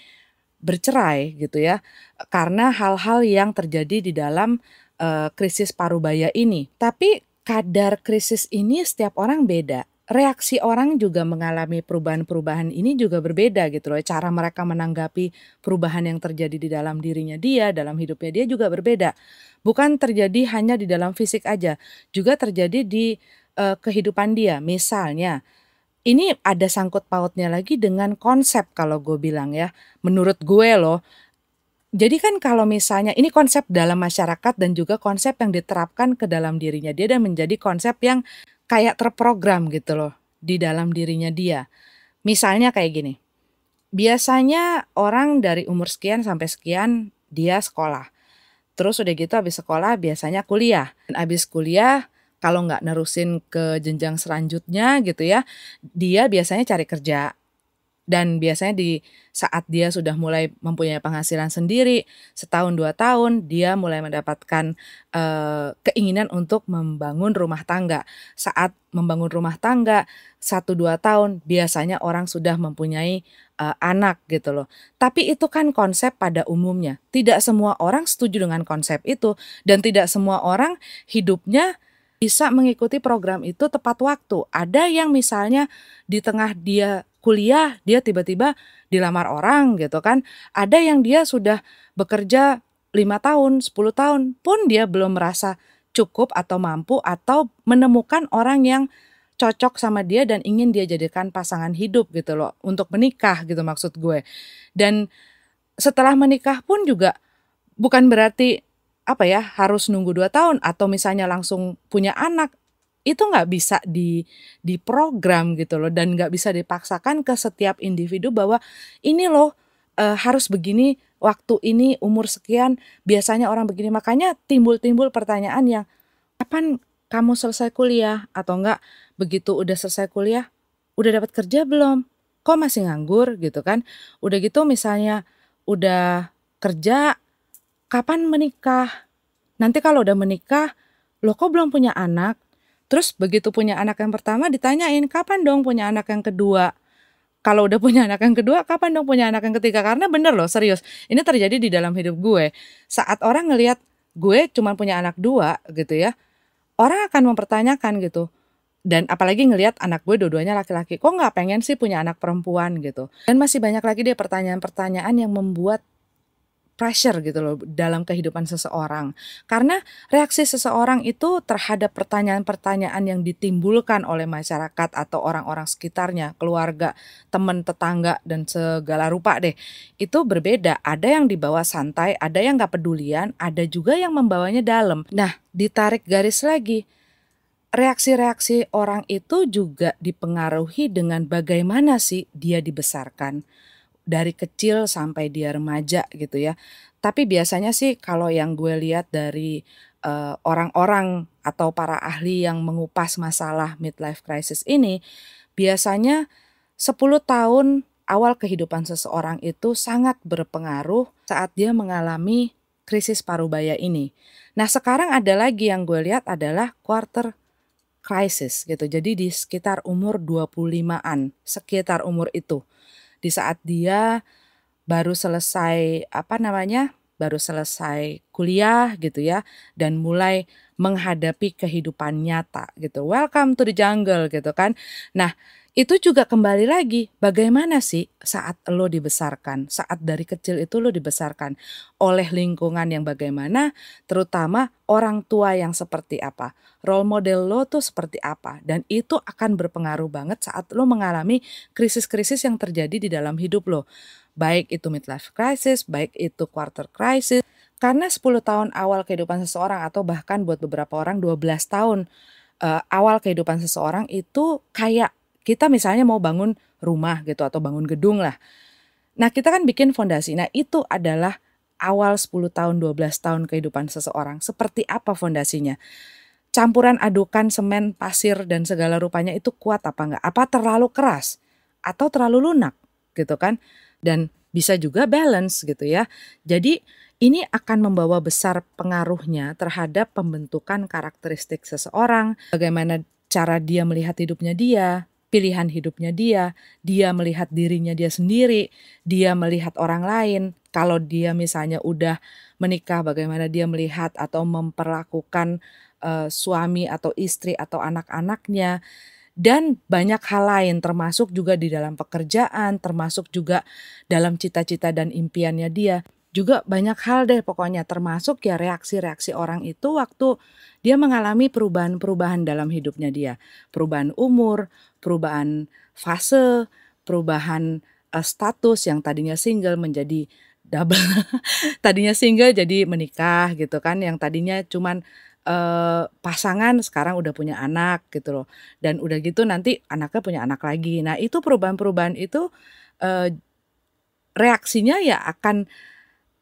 bercerai gitu ya karena hal-hal yang terjadi di dalam uh, krisis parubaya ini. Tapi kadar krisis ini setiap orang beda. Reaksi orang juga mengalami perubahan-perubahan ini juga berbeda gitu loh. Cara mereka menanggapi perubahan yang terjadi di dalam dirinya dia, dalam hidupnya dia juga berbeda. Bukan terjadi hanya di dalam fisik aja, juga terjadi di uh, kehidupan dia. Misalnya, ini ada sangkut pautnya lagi dengan konsep kalau gue bilang ya. Menurut gue loh, jadi kan kalau misalnya ini konsep dalam masyarakat dan juga konsep yang diterapkan ke dalam dirinya dia dan menjadi konsep yang kayak terprogram gitu loh di dalam dirinya dia. Misalnya kayak gini. Biasanya orang dari umur sekian sampai sekian dia sekolah. Terus udah gitu habis sekolah biasanya kuliah. Dan habis kuliah kalau nggak nerusin ke jenjang selanjutnya gitu ya, dia biasanya cari kerja. Dan biasanya di saat dia sudah mulai mempunyai penghasilan sendiri, setahun dua tahun, dia mulai mendapatkan uh, keinginan untuk membangun rumah tangga. Saat membangun rumah tangga, satu dua tahun, biasanya orang sudah mempunyai uh, anak gitu loh. Tapi itu kan konsep pada umumnya. Tidak semua orang setuju dengan konsep itu, dan tidak semua orang hidupnya bisa mengikuti program itu tepat waktu. Ada yang misalnya di tengah dia kuliah, dia tiba-tiba dilamar orang gitu kan. Ada yang dia sudah bekerja lima tahun, 10 tahun pun dia belum merasa cukup atau mampu atau menemukan orang yang cocok sama dia dan ingin dia jadikan pasangan hidup gitu loh untuk menikah gitu maksud gue. Dan setelah menikah pun juga bukan berarti apa ya harus nunggu dua tahun atau misalnya langsung punya anak itu nggak bisa di di program gitu loh dan nggak bisa dipaksakan ke setiap individu bahwa ini loh e, harus begini waktu ini umur sekian biasanya orang begini makanya timbul-timbul pertanyaan yang kapan kamu selesai kuliah atau enggak begitu udah selesai kuliah udah dapat kerja belum kok masih nganggur gitu kan udah gitu misalnya udah kerja kapan menikah? Nanti kalau udah menikah, lo kok belum punya anak? Terus begitu punya anak yang pertama ditanyain, kapan dong punya anak yang kedua? Kalau udah punya anak yang kedua, kapan dong punya anak yang ketiga? Karena bener loh, serius. Ini terjadi di dalam hidup gue. Saat orang ngelihat gue cuma punya anak dua gitu ya, orang akan mempertanyakan gitu dan apalagi ngelihat anak gue dua-duanya laki-laki kok nggak pengen sih punya anak perempuan gitu dan masih banyak lagi deh pertanyaan-pertanyaan yang membuat pressure gitu loh dalam kehidupan seseorang. Karena reaksi seseorang itu terhadap pertanyaan-pertanyaan yang ditimbulkan oleh masyarakat atau orang-orang sekitarnya, keluarga, teman, tetangga dan segala rupa deh. Itu berbeda. Ada yang dibawa santai, ada yang nggak pedulian, ada juga yang membawanya dalam. Nah, ditarik garis lagi reaksi-reaksi orang itu juga dipengaruhi dengan bagaimana sih dia dibesarkan dari kecil sampai dia remaja gitu ya. Tapi biasanya sih kalau yang gue lihat dari eh, orang-orang uh, atau para ahli yang mengupas masalah midlife crisis ini, biasanya 10 tahun awal kehidupan seseorang itu sangat berpengaruh saat dia mengalami krisis parubaya ini. Nah, sekarang ada lagi yang gue lihat adalah quarter crisis gitu. Jadi di sekitar umur 25-an, sekitar umur itu di saat dia baru selesai apa namanya baru selesai kuliah gitu ya dan mulai menghadapi kehidupan nyata gitu welcome to the jungle gitu kan nah itu juga kembali lagi bagaimana sih saat lo dibesarkan saat dari kecil itu lo dibesarkan oleh lingkungan yang bagaimana terutama orang tua yang seperti apa role model lo tuh seperti apa dan itu akan berpengaruh banget saat lo mengalami krisis-krisis yang terjadi di dalam hidup lo baik itu midlife crisis baik itu quarter crisis karena 10 tahun awal kehidupan seseorang atau bahkan buat beberapa orang 12 tahun uh, awal kehidupan seseorang itu kayak kita misalnya mau bangun rumah gitu atau bangun gedung lah. Nah, kita kan bikin fondasi. Nah, itu adalah awal 10 tahun, 12 tahun kehidupan seseorang. Seperti apa fondasinya? Campuran adukan semen, pasir dan segala rupanya itu kuat apa enggak? Apa terlalu keras atau terlalu lunak gitu kan? Dan bisa juga balance gitu ya. Jadi ini akan membawa besar pengaruhnya terhadap pembentukan karakteristik seseorang, bagaimana cara dia melihat hidupnya dia, pilihan hidupnya dia, dia melihat dirinya dia sendiri, dia melihat orang lain. Kalau dia misalnya udah menikah, bagaimana dia melihat atau memperlakukan uh, suami atau istri atau anak-anaknya dan banyak hal lain termasuk juga di dalam pekerjaan, termasuk juga dalam cita-cita dan impiannya dia juga banyak hal deh pokoknya termasuk ya reaksi-reaksi orang itu waktu dia mengalami perubahan-perubahan dalam hidupnya dia. Perubahan umur, perubahan fase, perubahan uh, status yang tadinya single menjadi double. tadinya single jadi menikah gitu kan yang tadinya cuman uh, pasangan sekarang udah punya anak gitu loh. Dan udah gitu nanti anaknya punya anak lagi. Nah, itu perubahan-perubahan itu uh, reaksinya ya akan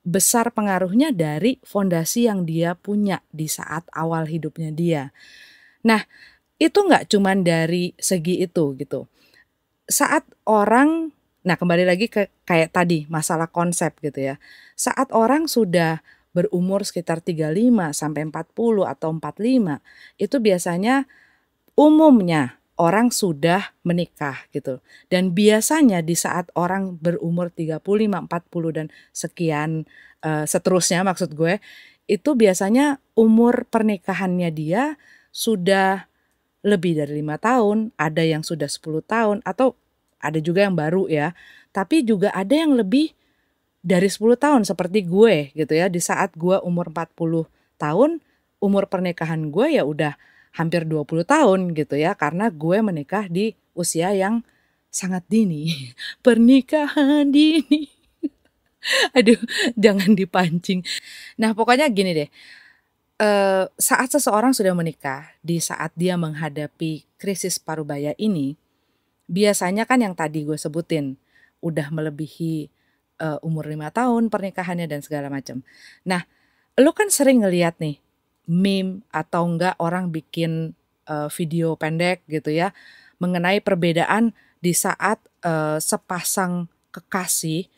besar pengaruhnya dari fondasi yang dia punya di saat awal hidupnya dia. Nah, itu nggak cuma dari segi itu gitu. Saat orang, nah kembali lagi ke kayak tadi masalah konsep gitu ya. Saat orang sudah berumur sekitar 35 sampai 40 atau 45, itu biasanya umumnya orang sudah menikah gitu. Dan biasanya di saat orang berumur 35, 40 dan sekian uh, seterusnya maksud gue, itu biasanya umur pernikahannya dia sudah lebih dari lima tahun, ada yang sudah 10 tahun atau ada juga yang baru ya. Tapi juga ada yang lebih dari 10 tahun seperti gue gitu ya. Di saat gue umur 40 tahun, umur pernikahan gue ya udah hampir 20 tahun gitu ya karena gue menikah di usia yang sangat dini. Pernikahan dini. Aduh, jangan dipancing. Nah, pokoknya gini deh. Uh, saat seseorang sudah menikah, di saat dia menghadapi krisis parubaya ini, biasanya kan yang tadi gue sebutin, udah melebihi uh, umur lima tahun pernikahannya dan segala macam. Nah, lu kan sering ngeliat nih meme atau enggak orang bikin uh, video pendek gitu ya mengenai perbedaan di saat uh, sepasang kekasih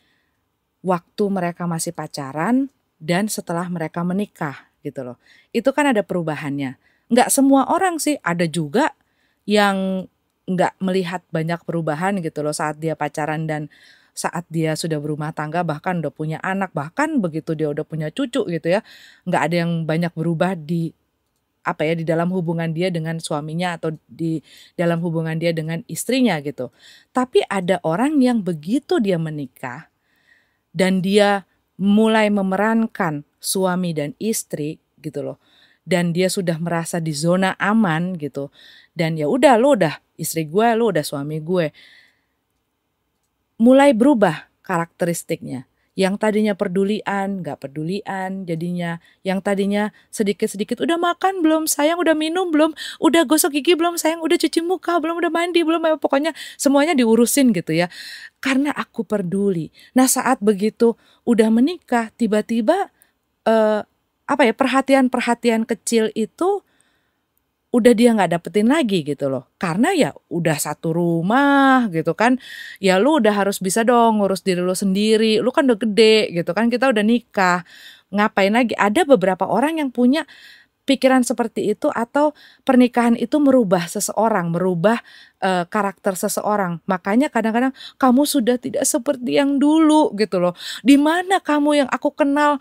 waktu mereka masih pacaran dan setelah mereka menikah gitu loh. Itu kan ada perubahannya. Enggak semua orang sih, ada juga yang nggak melihat banyak perubahan gitu loh saat dia pacaran dan saat dia sudah berumah tangga bahkan udah punya anak bahkan begitu dia udah punya cucu gitu ya nggak ada yang banyak berubah di apa ya di dalam hubungan dia dengan suaminya atau di dalam hubungan dia dengan istrinya gitu. Tapi ada orang yang begitu dia menikah dan dia mulai memerankan suami dan istri gitu loh. Dan dia sudah merasa di zona aman gitu. Dan ya udah lo udah istri gue, lo udah suami gue mulai berubah karakteristiknya. Yang tadinya pedulian, gak pedulian, jadinya yang tadinya sedikit-sedikit udah makan belum, sayang udah minum belum, udah gosok gigi belum, sayang udah cuci muka belum, udah mandi belum, ya, pokoknya semuanya diurusin gitu ya. Karena aku peduli. Nah saat begitu udah menikah, tiba-tiba eh, apa ya perhatian-perhatian kecil itu udah dia nggak dapetin lagi gitu loh karena ya udah satu rumah gitu kan ya lu udah harus bisa dong ngurus diri lu sendiri lu kan udah gede gitu kan kita udah nikah ngapain lagi ada beberapa orang yang punya pikiran seperti itu atau pernikahan itu merubah seseorang merubah e, karakter seseorang makanya kadang-kadang kamu sudah tidak seperti yang dulu gitu loh di mana kamu yang aku kenal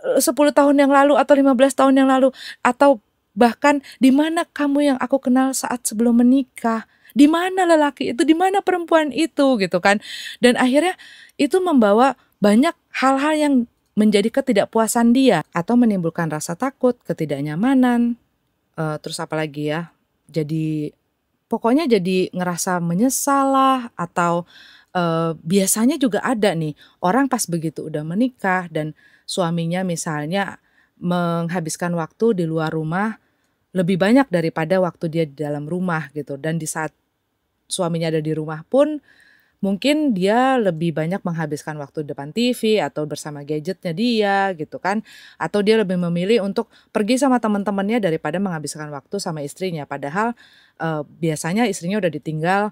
10 eh, tahun yang lalu atau 15 tahun yang lalu atau Bahkan di mana kamu yang aku kenal saat sebelum menikah? Di mana lelaki itu? Di mana perempuan itu gitu kan? Dan akhirnya itu membawa banyak hal-hal yang menjadi ketidakpuasan dia atau menimbulkan rasa takut, ketidaknyamanan, uh, terus apa lagi ya? Jadi pokoknya jadi ngerasa menyesal lah atau uh, biasanya juga ada nih orang pas begitu udah menikah dan suaminya misalnya menghabiskan waktu di luar rumah lebih banyak daripada waktu dia di dalam rumah gitu dan di saat suaminya ada di rumah pun mungkin dia lebih banyak menghabiskan waktu depan TV atau bersama gadgetnya dia gitu kan atau dia lebih memilih untuk pergi sama teman-temannya daripada menghabiskan waktu sama istrinya padahal eh, biasanya istrinya udah ditinggal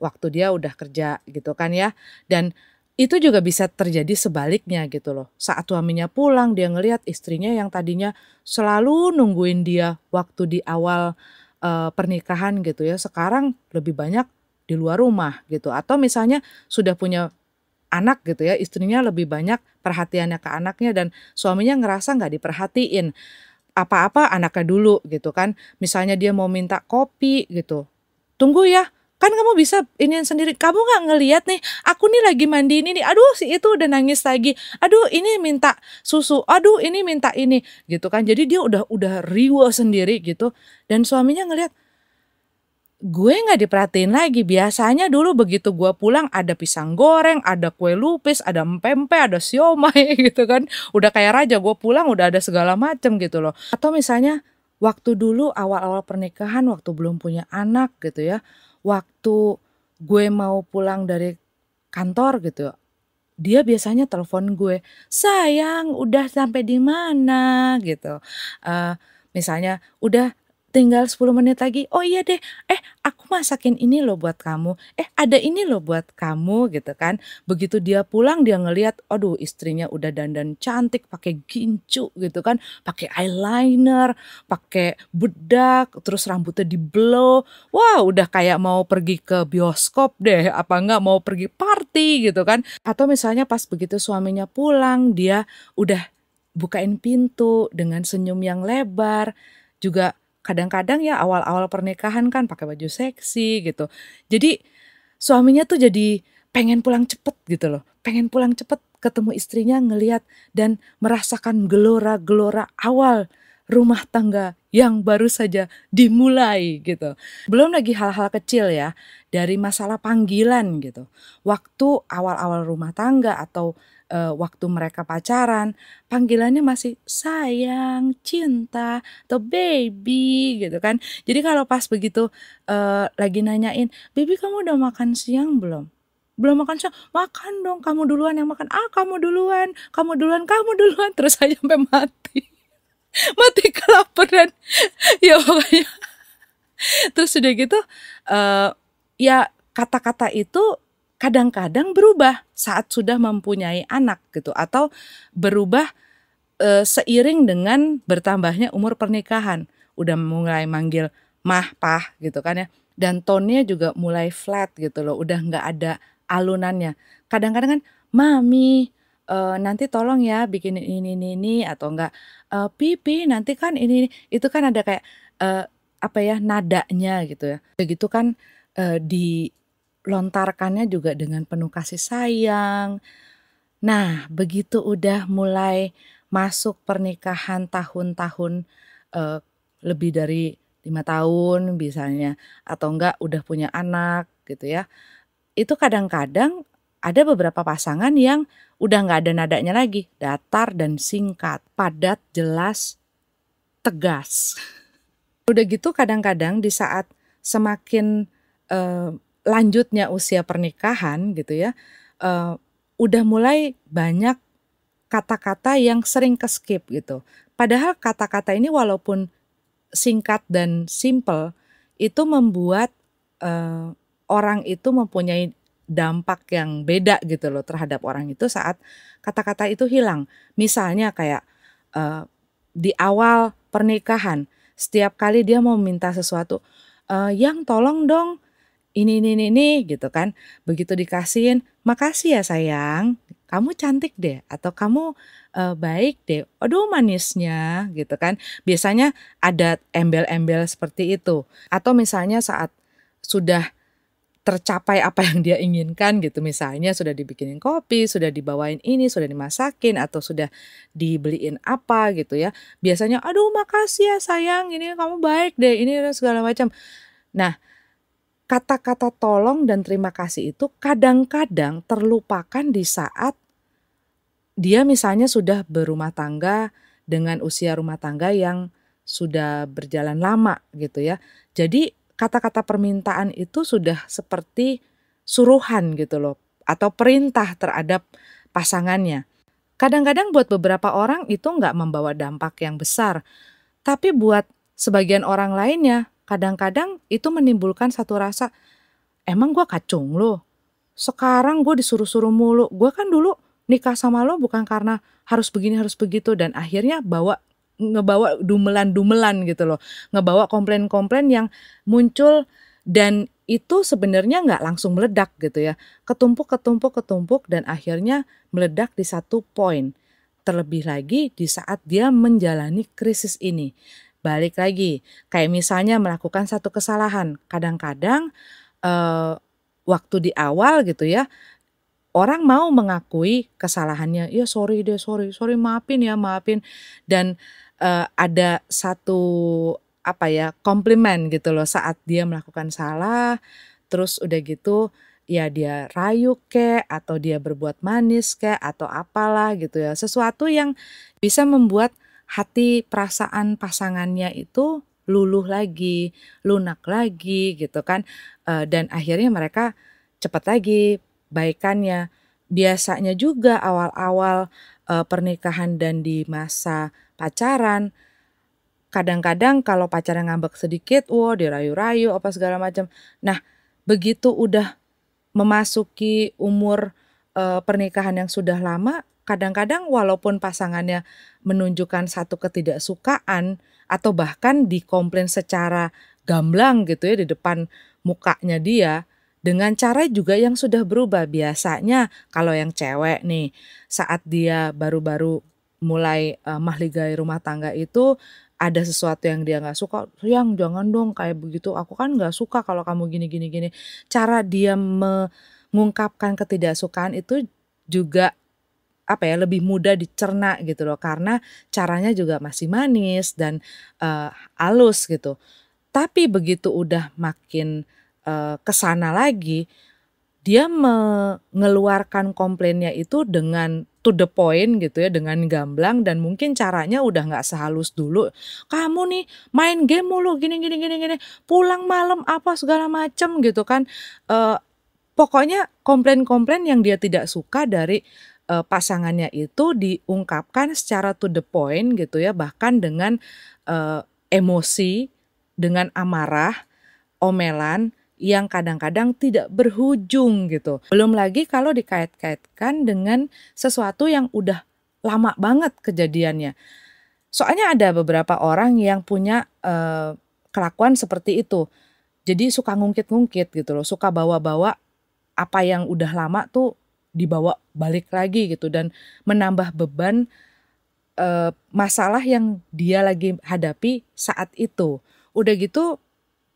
waktu dia udah kerja gitu kan ya dan itu juga bisa terjadi sebaliknya gitu loh. Saat suaminya pulang dia ngelihat istrinya yang tadinya selalu nungguin dia waktu di awal uh, pernikahan gitu ya. Sekarang lebih banyak di luar rumah gitu. Atau misalnya sudah punya anak gitu ya, istrinya lebih banyak perhatiannya ke anaknya dan suaminya ngerasa nggak diperhatiin apa-apa anaknya dulu gitu kan. Misalnya dia mau minta kopi gitu. Tunggu ya, kan kamu bisa ini sendiri kamu nggak ngeliat nih aku nih lagi mandi ini nih aduh si itu udah nangis lagi aduh ini minta susu aduh ini minta ini gitu kan jadi dia udah udah riwa sendiri gitu dan suaminya ngeliat gue nggak diperhatiin lagi. Biasanya dulu begitu gue pulang ada pisang goreng, ada kue lupis, ada pempek, ada siomay gitu kan. Udah kayak raja gue pulang udah ada segala macem gitu loh. Atau misalnya waktu dulu awal-awal pernikahan waktu belum punya anak gitu ya waktu gue mau pulang dari kantor gitu dia biasanya telepon gue sayang udah sampai di mana gitu uh, misalnya udah tinggal 10 menit lagi oh iya deh eh aku aku masakin ini loh buat kamu eh ada ini loh buat kamu gitu kan begitu dia pulang dia ngelihat aduh istrinya udah dandan cantik pakai gincu gitu kan pakai eyeliner pakai bedak terus rambutnya di blow wah udah kayak mau pergi ke bioskop deh apa enggak mau pergi party gitu kan atau misalnya pas begitu suaminya pulang dia udah bukain pintu dengan senyum yang lebar juga kadang-kadang ya awal-awal pernikahan kan pakai baju seksi gitu. Jadi suaminya tuh jadi pengen pulang cepet gitu loh. Pengen pulang cepet ketemu istrinya ngeliat dan merasakan gelora-gelora awal rumah tangga yang baru saja dimulai gitu. Belum lagi hal-hal kecil ya dari masalah panggilan gitu. Waktu awal-awal rumah tangga atau uh, waktu mereka pacaran panggilannya masih sayang, cinta, atau baby gitu kan. Jadi kalau pas begitu uh, lagi nanyain, "Baby, kamu udah makan siang belum?" belum makan siang makan dong kamu duluan yang makan ah kamu duluan kamu duluan kamu duluan terus saya sampai mati mati kelaparan ya pokoknya terus udah gitu uh, ya kata-kata itu kadang-kadang berubah saat sudah mempunyai anak gitu atau berubah e, seiring dengan bertambahnya umur pernikahan. Udah mulai manggil mah, pah gitu kan ya. Dan tonnya juga mulai flat gitu loh, udah nggak ada alunannya. Kadang-kadang kan mami e, nanti tolong ya bikin ini ini ini atau enggak e, eh, pipi nanti kan ini, ini itu kan ada kayak e, apa ya nadanya gitu ya. Begitu kan e, di lontarkannya juga dengan penuh kasih sayang. Nah, begitu udah mulai masuk pernikahan tahun-tahun eh, lebih dari lima tahun misalnya atau enggak udah punya anak gitu ya. Itu kadang-kadang ada beberapa pasangan yang udah nggak ada nadanya lagi, datar dan singkat, padat, jelas, tegas. Udah gitu kadang-kadang di saat semakin eh, lanjutnya usia pernikahan gitu ya, uh, udah mulai banyak kata-kata yang sering keskip gitu. Padahal kata-kata ini walaupun singkat dan simple itu membuat uh, orang itu mempunyai dampak yang beda gitu loh terhadap orang itu saat kata-kata itu hilang. Misalnya kayak uh, di awal pernikahan setiap kali dia mau minta sesuatu, uh, yang tolong dong ini ini ini, ini gitu kan. Begitu dikasihin, "Makasih ya sayang, kamu cantik deh" atau "Kamu uh, baik deh." Aduh manisnya gitu kan. Biasanya ada embel-embel seperti itu. Atau misalnya saat sudah tercapai apa yang dia inginkan gitu misalnya sudah dibikinin kopi, sudah dibawain ini, sudah dimasakin atau sudah dibeliin apa gitu ya. Biasanya aduh makasih ya sayang, ini kamu baik deh, ini segala macam. Nah, kata-kata tolong dan terima kasih itu kadang-kadang terlupakan di saat dia misalnya sudah berumah tangga dengan usia rumah tangga yang sudah berjalan lama gitu ya. Jadi kata-kata permintaan itu sudah seperti suruhan gitu loh atau perintah terhadap pasangannya. Kadang-kadang buat beberapa orang itu nggak membawa dampak yang besar, tapi buat sebagian orang lainnya kadang-kadang itu menimbulkan satu rasa emang gue kacung lo sekarang gue disuruh-suruh mulu gue kan dulu nikah sama lo bukan karena harus begini harus begitu dan akhirnya bawa ngebawa dumelan-dumelan gitu loh ngebawa komplain-komplain yang muncul dan itu sebenarnya nggak langsung meledak gitu ya ketumpuk ketumpuk ketumpuk dan akhirnya meledak di satu poin terlebih lagi di saat dia menjalani krisis ini Balik lagi, kayak misalnya melakukan satu kesalahan. Kadang-kadang eh, waktu di awal gitu ya, orang mau mengakui kesalahannya. Ya sorry deh, sorry, sorry maafin ya, maafin. Dan eh, ada satu apa ya komplimen gitu loh saat dia melakukan salah terus udah gitu ya dia rayu ke atau dia berbuat manis ke atau apalah gitu ya sesuatu yang bisa membuat hati perasaan pasangannya itu luluh lagi, lunak lagi gitu kan. Uh, dan akhirnya mereka cepat lagi baikannya. Biasanya juga awal-awal uh, pernikahan dan di masa pacaran kadang-kadang kalau pacaran ngambek sedikit, wow dirayu-rayu apa segala macam. Nah, begitu udah memasuki umur e, pernikahan yang sudah lama, kadang-kadang walaupun pasangannya menunjukkan satu ketidaksukaan atau bahkan dikomplain secara gamblang gitu ya di depan mukanya dia dengan cara juga yang sudah berubah biasanya kalau yang cewek nih saat dia baru-baru mulai uh, mahligai rumah tangga itu ada sesuatu yang dia nggak suka, yang jangan dong kayak begitu. Aku kan nggak suka kalau kamu gini gini gini. Cara dia mengungkapkan ketidaksukaan itu juga apa ya lebih mudah dicerna gitu loh karena caranya juga masih manis dan uh, halus gitu. Tapi begitu udah makin uh, kesana lagi dia mengeluarkan komplainnya itu dengan to the point gitu ya dengan gamblang dan mungkin caranya udah nggak sehalus dulu kamu nih main game mulu gini gini gini gini pulang malam apa segala macem gitu kan uh, pokoknya komplain-komplain yang dia tidak suka dari uh, pasangannya itu diungkapkan secara to the point gitu ya bahkan dengan uh, emosi dengan amarah omelan yang kadang-kadang tidak berhujung gitu belum lagi kalau dikait-kaitkan dengan sesuatu yang udah lama banget kejadiannya soalnya ada beberapa orang yang punya uh, kelakuan seperti itu jadi suka ngungkit-ngungkit gitu loh suka bawa-bawa apa yang udah lama tuh dibawa balik lagi gitu dan menambah beban e, masalah yang dia lagi hadapi saat itu. Udah gitu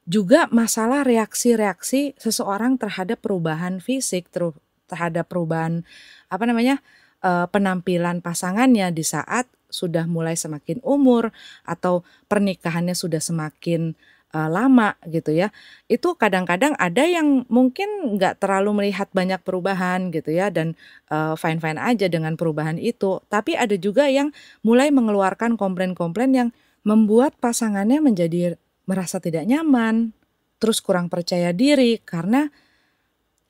juga masalah reaksi-reaksi seseorang terhadap perubahan fisik ter terhadap perubahan apa namanya e, penampilan pasangannya di saat sudah mulai semakin umur atau pernikahannya sudah semakin uh, lama gitu ya. Itu kadang-kadang ada yang mungkin nggak terlalu melihat banyak perubahan gitu ya dan uh, fine-fine aja dengan perubahan itu. Tapi ada juga yang mulai mengeluarkan komplain-komplain yang membuat pasangannya menjadi merasa tidak nyaman, terus kurang percaya diri karena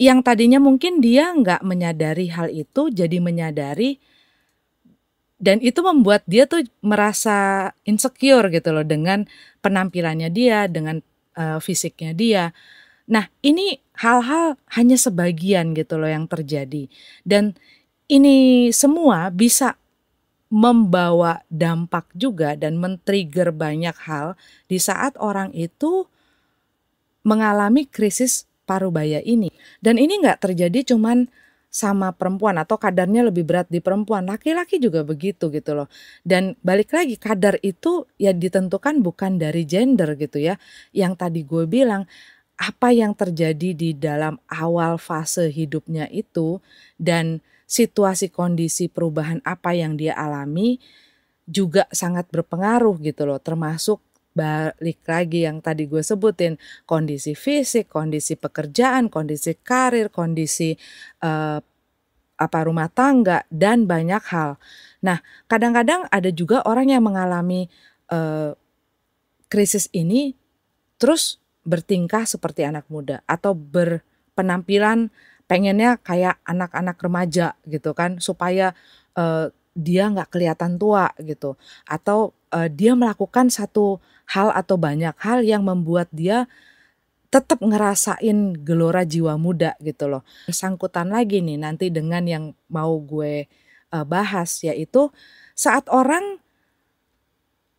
yang tadinya mungkin dia nggak menyadari hal itu jadi menyadari dan itu membuat dia tuh merasa insecure gitu loh dengan penampilannya dia, dengan uh, fisiknya dia. Nah, ini hal-hal hanya sebagian gitu loh yang terjadi. Dan ini semua bisa membawa dampak juga dan men-trigger banyak hal di saat orang itu mengalami krisis parubaya ini. Dan ini nggak terjadi cuman sama perempuan atau kadarnya lebih berat di perempuan. Laki-laki juga begitu gitu loh. Dan balik lagi kadar itu ya ditentukan bukan dari gender gitu ya. Yang tadi gue bilang apa yang terjadi di dalam awal fase hidupnya itu dan situasi kondisi perubahan apa yang dia alami juga sangat berpengaruh gitu loh termasuk balik lagi yang tadi gue sebutin kondisi fisik, kondisi pekerjaan, kondisi karir, kondisi uh, apa rumah tangga dan banyak hal. Nah, kadang-kadang ada juga orang yang mengalami uh, krisis ini terus bertingkah seperti anak muda atau berpenampilan pengennya kayak anak-anak remaja gitu kan supaya uh, dia nggak kelihatan tua gitu atau uh, dia melakukan satu hal atau banyak hal yang membuat dia tetap ngerasain gelora jiwa muda gitu loh. Sangkutan lagi nih nanti dengan yang mau gue uh, bahas yaitu saat orang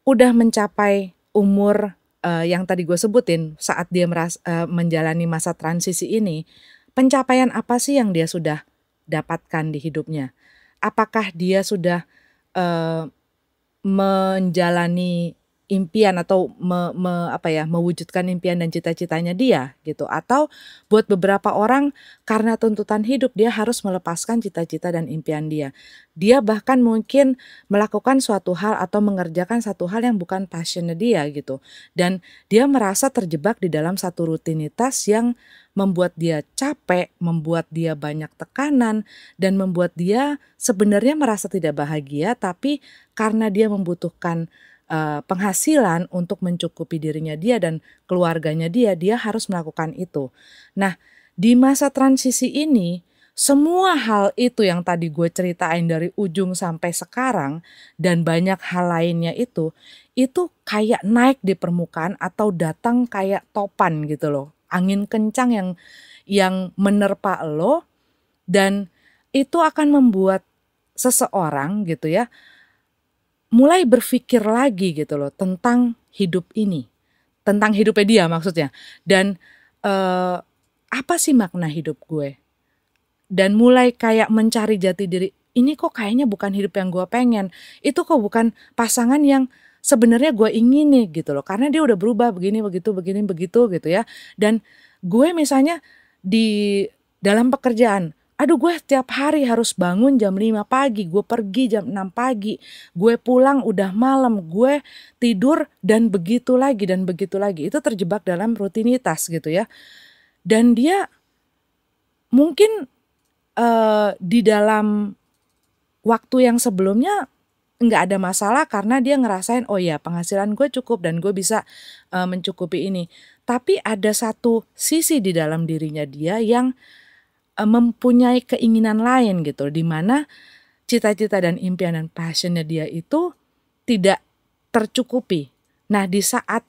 udah mencapai umur uh, yang tadi gue sebutin saat dia meras, uh, menjalani masa transisi ini, pencapaian apa sih yang dia sudah dapatkan di hidupnya? Apakah dia sudah uh, menjalani impian atau me, me, apa ya mewujudkan impian dan cita-citanya dia gitu atau buat beberapa orang karena tuntutan hidup dia harus melepaskan cita-cita dan impian dia dia bahkan mungkin melakukan suatu hal atau mengerjakan satu hal yang bukan passionnya dia gitu dan dia merasa terjebak di dalam satu rutinitas yang membuat dia capek, membuat dia banyak tekanan, dan membuat dia sebenarnya merasa tidak bahagia, tapi karena dia membutuhkan uh, penghasilan untuk mencukupi dirinya dia dan keluarganya dia, dia harus melakukan itu. Nah, di masa transisi ini, semua hal itu yang tadi gue ceritain dari ujung sampai sekarang dan banyak hal lainnya itu itu kayak naik di permukaan atau datang kayak topan gitu loh angin kencang yang yang menerpa lo dan itu akan membuat seseorang gitu ya mulai berpikir lagi gitu loh tentang hidup ini tentang hidupnya dia maksudnya dan uh, apa sih makna hidup gue dan mulai kayak mencari jati diri ini kok kayaknya bukan hidup yang gue pengen itu kok bukan pasangan yang sebenarnya gue ingin nih gitu loh karena dia udah berubah begini begitu begini begitu gitu ya dan gue misalnya di dalam pekerjaan aduh gue setiap hari harus bangun jam 5 pagi, gue pergi jam 6 pagi, gue pulang udah malam, gue tidur dan begitu lagi dan begitu lagi. Itu terjebak dalam rutinitas gitu ya. Dan dia mungkin uh, di dalam waktu yang sebelumnya nggak ada masalah karena dia ngerasain oh ya penghasilan gue cukup dan gue bisa uh, mencukupi ini tapi ada satu sisi di dalam dirinya dia yang uh, mempunyai keinginan lain gitu di mana cita-cita dan impian dan passionnya dia itu tidak tercukupi nah di saat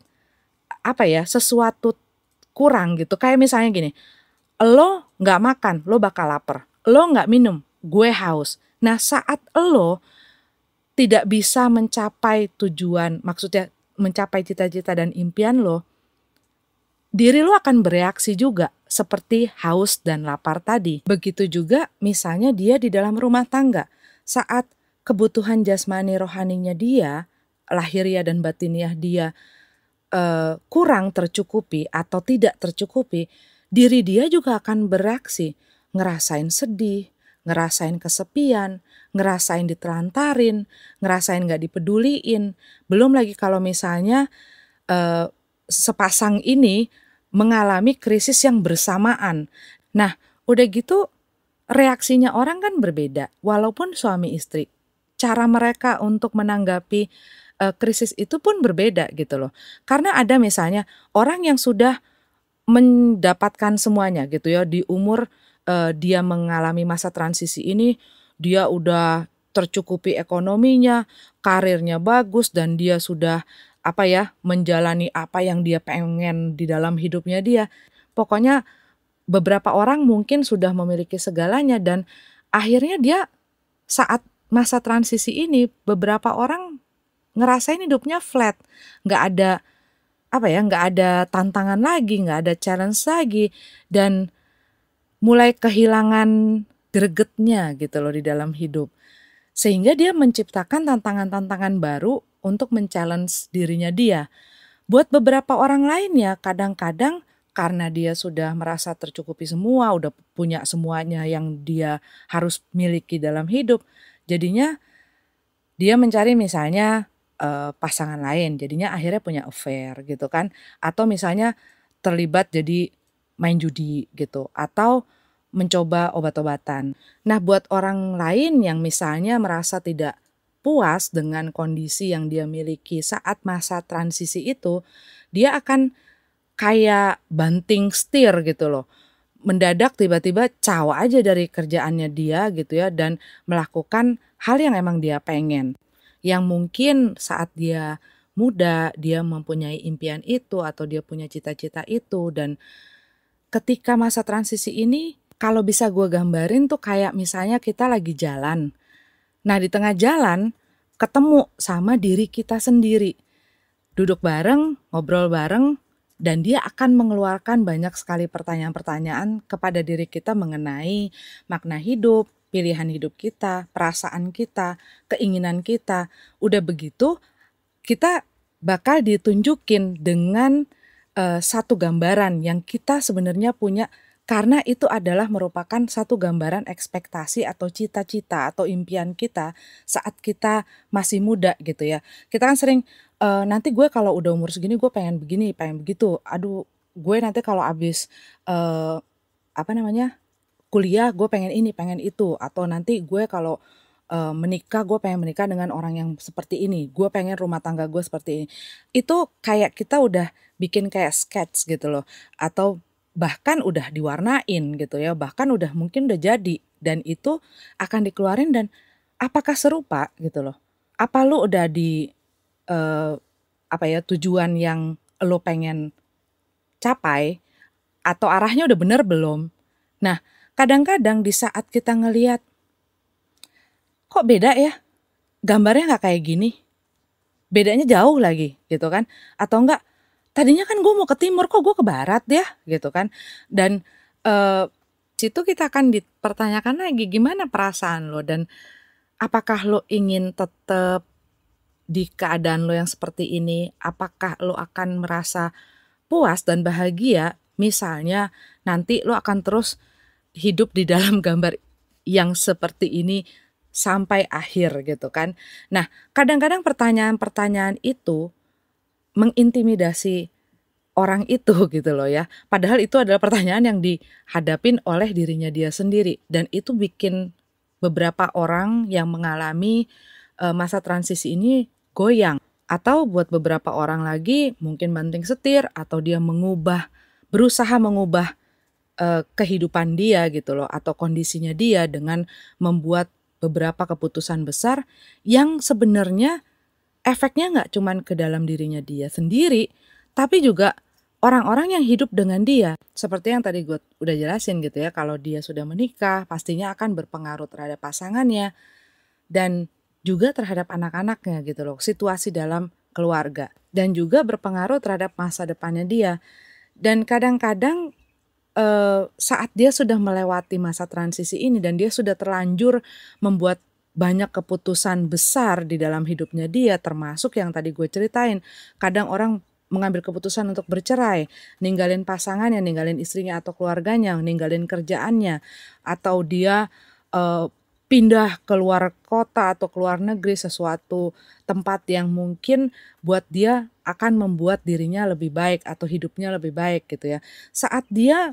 apa ya sesuatu kurang gitu kayak misalnya gini lo nggak makan lo bakal lapar lo nggak minum gue haus nah saat lo tidak bisa mencapai tujuan, maksudnya mencapai cita-cita dan impian lo, diri lo akan bereaksi juga seperti haus dan lapar tadi. Begitu juga misalnya dia di dalam rumah tangga saat kebutuhan jasmani rohaninya dia, lahiria dan batiniah dia eh, kurang tercukupi atau tidak tercukupi, diri dia juga akan bereaksi, ngerasain sedih, ngerasain kesepian, ngerasain diterantarin, ngerasain gak dipeduliin. Belum lagi kalau misalnya eh, sepasang ini mengalami krisis yang bersamaan. Nah, udah gitu reaksinya orang kan berbeda, walaupun suami istri. Cara mereka untuk menanggapi eh, krisis itu pun berbeda gitu loh. Karena ada misalnya orang yang sudah mendapatkan semuanya gitu ya di umur uh, dia mengalami masa transisi ini dia udah tercukupi ekonominya, karirnya bagus dan dia sudah apa ya menjalani apa yang dia pengen di dalam hidupnya dia. Pokoknya beberapa orang mungkin sudah memiliki segalanya dan akhirnya dia saat masa transisi ini beberapa orang ngerasain hidupnya flat, nggak ada apa ya, nggak ada tantangan lagi, nggak ada challenge lagi dan mulai kehilangan gregetnya gitu loh di dalam hidup. Sehingga dia menciptakan tantangan-tantangan baru untuk men-challenge dirinya dia. Buat beberapa orang lainnya kadang-kadang karena dia sudah merasa tercukupi semua, udah punya semuanya yang dia harus miliki dalam hidup. Jadinya dia mencari misalnya uh, pasangan lain, jadinya akhirnya punya affair gitu kan. Atau misalnya terlibat jadi main judi gitu atau mencoba obat-obatan. Nah, buat orang lain yang misalnya merasa tidak puas dengan kondisi yang dia miliki saat masa transisi itu, dia akan kayak banting setir gitu loh. Mendadak tiba-tiba caw aja dari kerjaannya dia gitu ya dan melakukan hal yang emang dia pengen. Yang mungkin saat dia muda dia mempunyai impian itu atau dia punya cita-cita itu dan ketika masa transisi ini kalau bisa gue gambarin tuh kayak misalnya kita lagi jalan. Nah di tengah jalan ketemu sama diri kita sendiri. Duduk bareng, ngobrol bareng, dan dia akan mengeluarkan banyak sekali pertanyaan-pertanyaan kepada diri kita mengenai makna hidup, pilihan hidup kita, perasaan kita, keinginan kita. Udah begitu, kita bakal ditunjukin dengan uh, satu gambaran yang kita sebenarnya punya karena itu adalah merupakan satu gambaran ekspektasi atau cita-cita atau impian kita saat kita masih muda gitu ya. Kita kan sering e, nanti gue kalau udah umur segini gue pengen begini, pengen begitu. Aduh, gue nanti kalau abis e, eh, apa namanya kuliah gue pengen ini, pengen itu. Atau nanti gue kalau uh, menikah gue pengen menikah dengan orang yang seperti ini gue pengen rumah tangga gue seperti ini itu kayak kita udah bikin kayak sketch gitu loh atau bahkan udah diwarnain gitu ya bahkan udah mungkin udah jadi dan itu akan dikeluarin dan apakah serupa gitu loh apa lu udah di uh, apa ya tujuan yang lo pengen capai atau arahnya udah bener belum nah kadang-kadang di saat kita ngelihat kok beda ya gambarnya nggak kayak gini bedanya jauh lagi gitu kan atau enggak tadinya kan gue mau ke timur kok gue ke barat ya gitu kan dan uh, situ kita akan dipertanyakan lagi gimana perasaan lo dan apakah lo ingin tetap di keadaan lo yang seperti ini apakah lo akan merasa puas dan bahagia misalnya nanti lo akan terus hidup di dalam gambar yang seperti ini sampai akhir gitu kan. Nah, kadang-kadang pertanyaan-pertanyaan itu mengintimidasi orang itu gitu loh ya. Padahal itu adalah pertanyaan yang dihadapin oleh dirinya dia sendiri dan itu bikin beberapa orang yang mengalami uh, masa transisi ini goyang atau buat beberapa orang lagi mungkin banting setir atau dia mengubah berusaha mengubah uh, kehidupan dia gitu loh atau kondisinya dia dengan membuat beberapa keputusan besar yang sebenarnya efeknya nggak cuman ke dalam dirinya dia sendiri, tapi juga orang-orang yang hidup dengan dia. Seperti yang tadi gue udah jelasin gitu ya, kalau dia sudah menikah pastinya akan berpengaruh terhadap pasangannya dan juga terhadap anak-anaknya gitu loh, situasi dalam keluarga. Dan juga berpengaruh terhadap masa depannya dia. Dan kadang-kadang uh, saat dia sudah melewati masa transisi ini dan dia sudah terlanjur membuat banyak keputusan besar di dalam hidupnya dia termasuk yang tadi gue ceritain kadang orang mengambil keputusan untuk bercerai ninggalin pasangannya ninggalin istrinya atau keluarganya ninggalin kerjaannya atau dia uh, pindah luar kota atau ke luar negeri sesuatu tempat yang mungkin buat dia akan membuat dirinya lebih baik atau hidupnya lebih baik gitu ya. Saat dia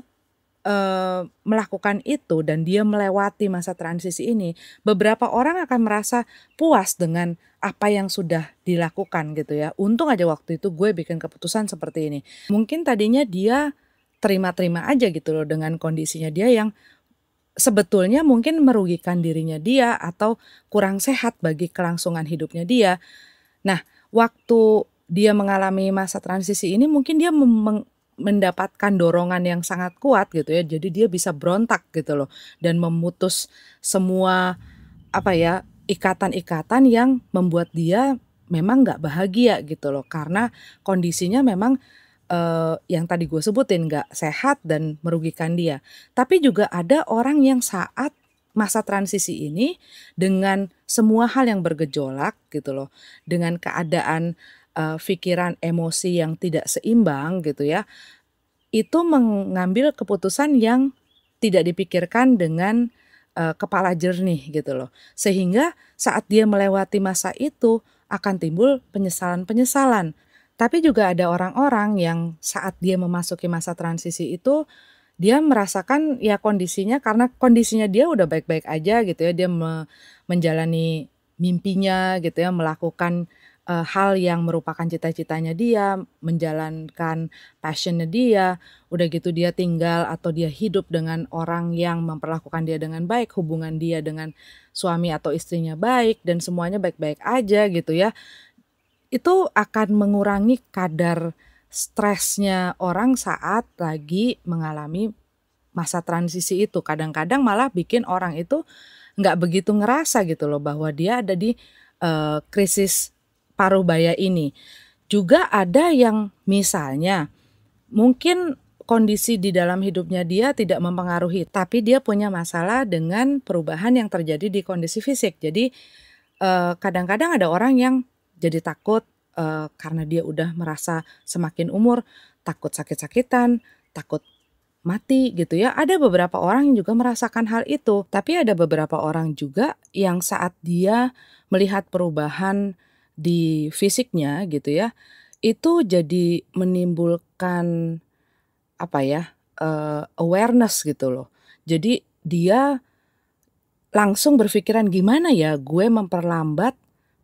Eh, melakukan itu dan dia melewati masa transisi ini, beberapa orang akan merasa puas dengan apa yang sudah dilakukan gitu ya. Untung aja waktu itu gue bikin keputusan seperti ini. Mungkin tadinya dia terima-terima aja gitu loh dengan kondisinya dia yang sebetulnya mungkin merugikan dirinya dia atau kurang sehat bagi kelangsungan hidupnya dia. Nah, waktu dia mengalami masa transisi ini mungkin dia mendapatkan dorongan yang sangat kuat gitu ya. Jadi dia bisa berontak gitu loh dan memutus semua apa ya ikatan-ikatan yang membuat dia memang nggak bahagia gitu loh karena kondisinya memang uh, yang tadi gue sebutin nggak sehat dan merugikan dia. Tapi juga ada orang yang saat masa transisi ini dengan semua hal yang bergejolak gitu loh, dengan keadaan pikiran eh, emosi yang tidak seimbang gitu ya itu mengambil keputusan yang tidak dipikirkan dengan uh, kepala jernih gitu loh. Sehingga saat dia melewati masa itu akan timbul penyesalan-penyesalan. Tapi juga ada orang-orang yang saat dia memasuki masa transisi itu dia merasakan ya kondisinya karena kondisinya dia udah baik-baik aja gitu ya, dia me menjalani mimpinya gitu ya, melakukan Eh, hal yang merupakan cita-citanya dia, menjalankan passionnya dia, udah gitu dia tinggal atau dia hidup dengan orang yang memperlakukan dia dengan baik, hubungan dia dengan suami atau istrinya baik dan semuanya baik-baik aja gitu ya. Itu akan mengurangi kadar stresnya orang saat lagi mengalami masa transisi itu. Kadang-kadang malah bikin orang itu nggak begitu ngerasa gitu loh bahwa dia ada di uh, krisis paruh baya ini. Juga ada yang misalnya mungkin kondisi di dalam hidupnya dia tidak mempengaruhi, tapi dia punya masalah dengan perubahan yang terjadi di kondisi fisik. Jadi eh, kadang-kadang ada orang yang jadi takut eh, karena dia udah merasa semakin umur, takut sakit-sakitan, takut mati gitu ya. Ada beberapa orang yang juga merasakan hal itu, tapi ada beberapa orang juga yang saat dia melihat perubahan di fisiknya gitu ya itu jadi menimbulkan apa ya uh, awareness gitu loh jadi dia langsung berpikiran gimana ya gue memperlambat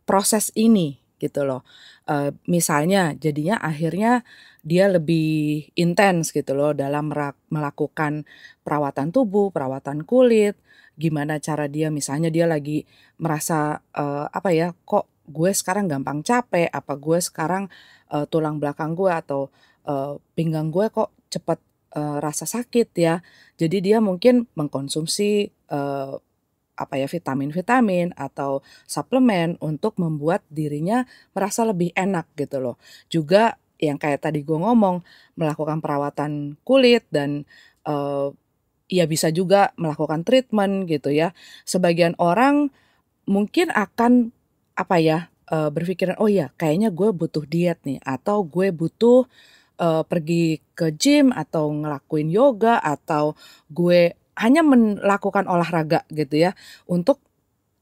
proses ini gitu loh. Uh, misalnya jadinya akhirnya dia lebih intens gitu loh dalam melakukan perawatan tubuh, perawatan kulit, gimana cara dia misalnya dia lagi merasa uh, apa ya kok gue sekarang gampang capek, apa gue sekarang uh, tulang belakang gue atau uh, pinggang gue kok cepet uh, rasa sakit ya. Jadi dia mungkin mengkonsumsi uh, apa ya vitamin-vitamin atau suplemen untuk membuat dirinya merasa lebih enak gitu loh. Juga yang kayak tadi gue ngomong melakukan perawatan kulit dan uh, ya bisa juga melakukan treatment gitu ya. Sebagian orang mungkin akan apa ya uh, berpikiran oh ya kayaknya gue butuh diet nih atau gue butuh uh, pergi ke gym atau ngelakuin yoga atau gue hanya melakukan olahraga gitu ya untuk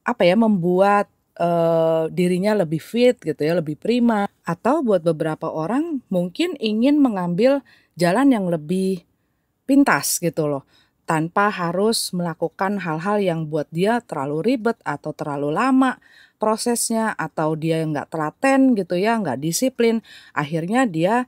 apa ya membuat uh, dirinya lebih fit gitu ya lebih prima atau buat beberapa orang mungkin ingin mengambil jalan yang lebih pintas gitu loh tanpa harus melakukan hal-hal yang buat dia terlalu ribet atau terlalu lama prosesnya atau dia yang nggak telaten gitu ya nggak disiplin akhirnya dia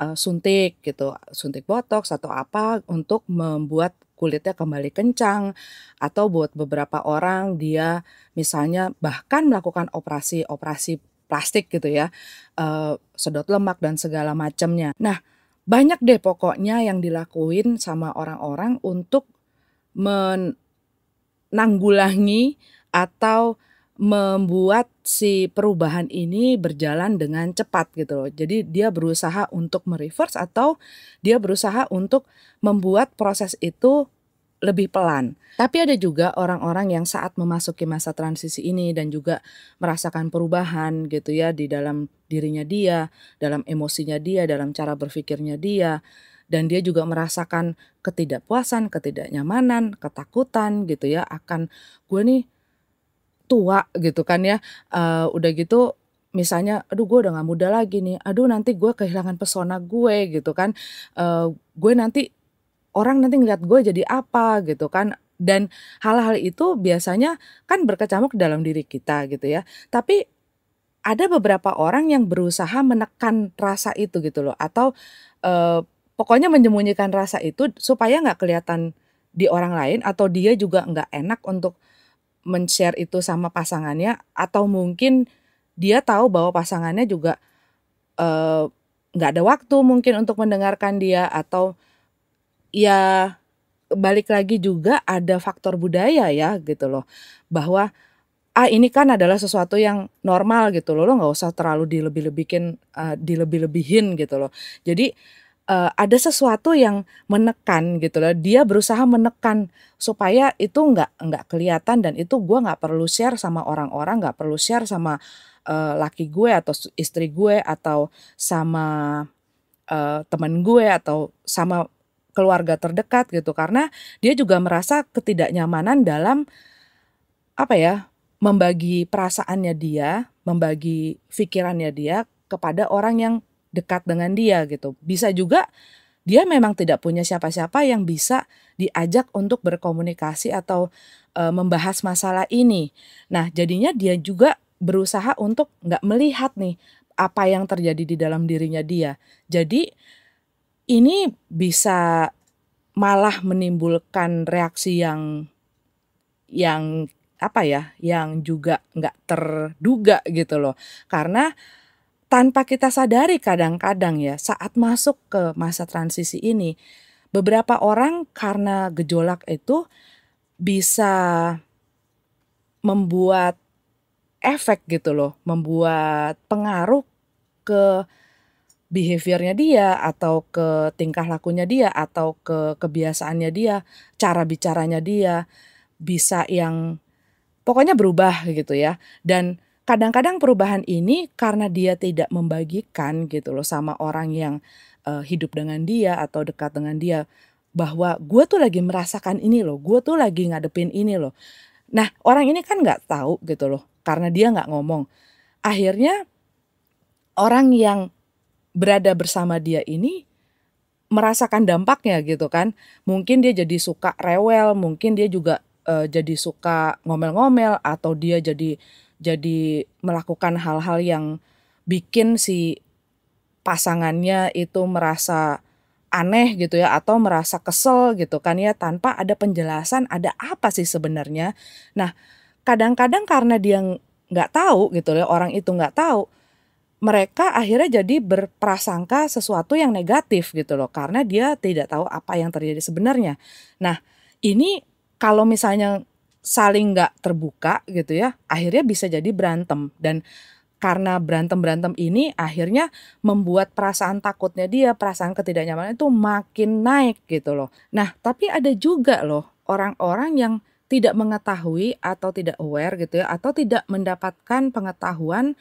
uh, suntik gitu suntik botox atau apa untuk membuat kulitnya kembali kencang atau buat beberapa orang dia misalnya bahkan melakukan operasi-operasi plastik gitu ya uh, sedot lemak dan segala macamnya nah banyak deh pokoknya yang dilakuin sama orang-orang untuk menanggulangi atau membuat si perubahan ini berjalan dengan cepat gitu loh. Jadi dia berusaha untuk mereverse atau dia berusaha untuk membuat proses itu lebih pelan. Tapi ada juga orang-orang yang saat memasuki masa transisi ini dan juga merasakan perubahan gitu ya di dalam dirinya dia, dalam emosinya dia, dalam cara berpikirnya dia dan dia juga merasakan ketidakpuasan, ketidaknyamanan, ketakutan gitu ya akan gue nih tua gitu kan ya uh, udah gitu misalnya aduh gue udah nggak muda lagi nih aduh nanti gue kehilangan pesona gue gitu kan uh, gue nanti orang nanti ngeliat gue jadi apa gitu kan dan hal-hal itu biasanya kan berkecamuk dalam diri kita gitu ya tapi ada beberapa orang yang berusaha menekan rasa itu gitu loh atau uh, pokoknya menyembunyikan rasa itu supaya nggak kelihatan di orang lain atau dia juga nggak enak untuk men-share itu sama pasangannya atau mungkin dia tahu bahwa pasangannya juga eh, nggak uh, ada waktu mungkin untuk mendengarkan dia atau ya balik lagi juga ada faktor budaya ya gitu loh bahwa ah ini kan adalah sesuatu yang normal gitu loh lo nggak usah terlalu dilebih-lebihin uh, eh, dilebih-lebihin gitu loh jadi uh, ada sesuatu yang menekan gitu loh. Dia berusaha menekan supaya itu nggak nggak kelihatan dan itu gue nggak perlu share sama orang-orang, nggak perlu share sama uh, laki gue atau istri gue atau sama uh, eh, teman gue atau sama keluarga terdekat gitu karena dia juga merasa ketidaknyamanan dalam apa ya membagi perasaannya dia, membagi pikirannya dia kepada orang yang dekat dengan dia gitu. Bisa juga dia memang tidak punya siapa-siapa yang bisa diajak untuk berkomunikasi atau e, membahas masalah ini. Nah, jadinya dia juga berusaha untuk nggak melihat nih apa yang terjadi di dalam dirinya dia. Jadi ini bisa malah menimbulkan reaksi yang yang apa ya, yang juga nggak terduga gitu loh. Karena tanpa kita sadari kadang-kadang ya saat masuk ke masa transisi ini beberapa orang karena gejolak itu bisa membuat efek gitu loh, membuat pengaruh ke behaviornya dia atau ke tingkah lakunya dia atau ke kebiasaannya dia, cara bicaranya dia bisa yang pokoknya berubah gitu ya. Dan kadang-kadang perubahan ini karena dia tidak membagikan gitu loh sama orang yang uh, hidup dengan dia atau dekat dengan dia bahwa gue tuh lagi merasakan ini loh, gue tuh lagi ngadepin ini loh. Nah orang ini kan nggak tahu gitu loh karena dia nggak ngomong. Akhirnya orang yang berada bersama dia ini merasakan dampaknya gitu kan. Mungkin dia jadi suka rewel, mungkin dia juga uh, jadi suka ngomel-ngomel atau dia jadi jadi melakukan hal-hal yang bikin si pasangannya itu merasa aneh gitu ya atau merasa kesel gitu kan ya tanpa ada penjelasan ada apa sih sebenarnya. Nah kadang-kadang karena dia nggak tahu gitu ya orang itu nggak tahu mereka akhirnya jadi berprasangka sesuatu yang negatif gitu loh karena dia tidak tahu apa yang terjadi sebenarnya. Nah ini kalau misalnya saling nggak terbuka gitu ya akhirnya bisa jadi berantem dan karena berantem-berantem ini akhirnya membuat perasaan takutnya dia, perasaan ketidaknyamanan itu makin naik gitu loh. Nah, tapi ada juga loh orang-orang yang tidak mengetahui atau tidak aware gitu ya atau tidak mendapatkan pengetahuan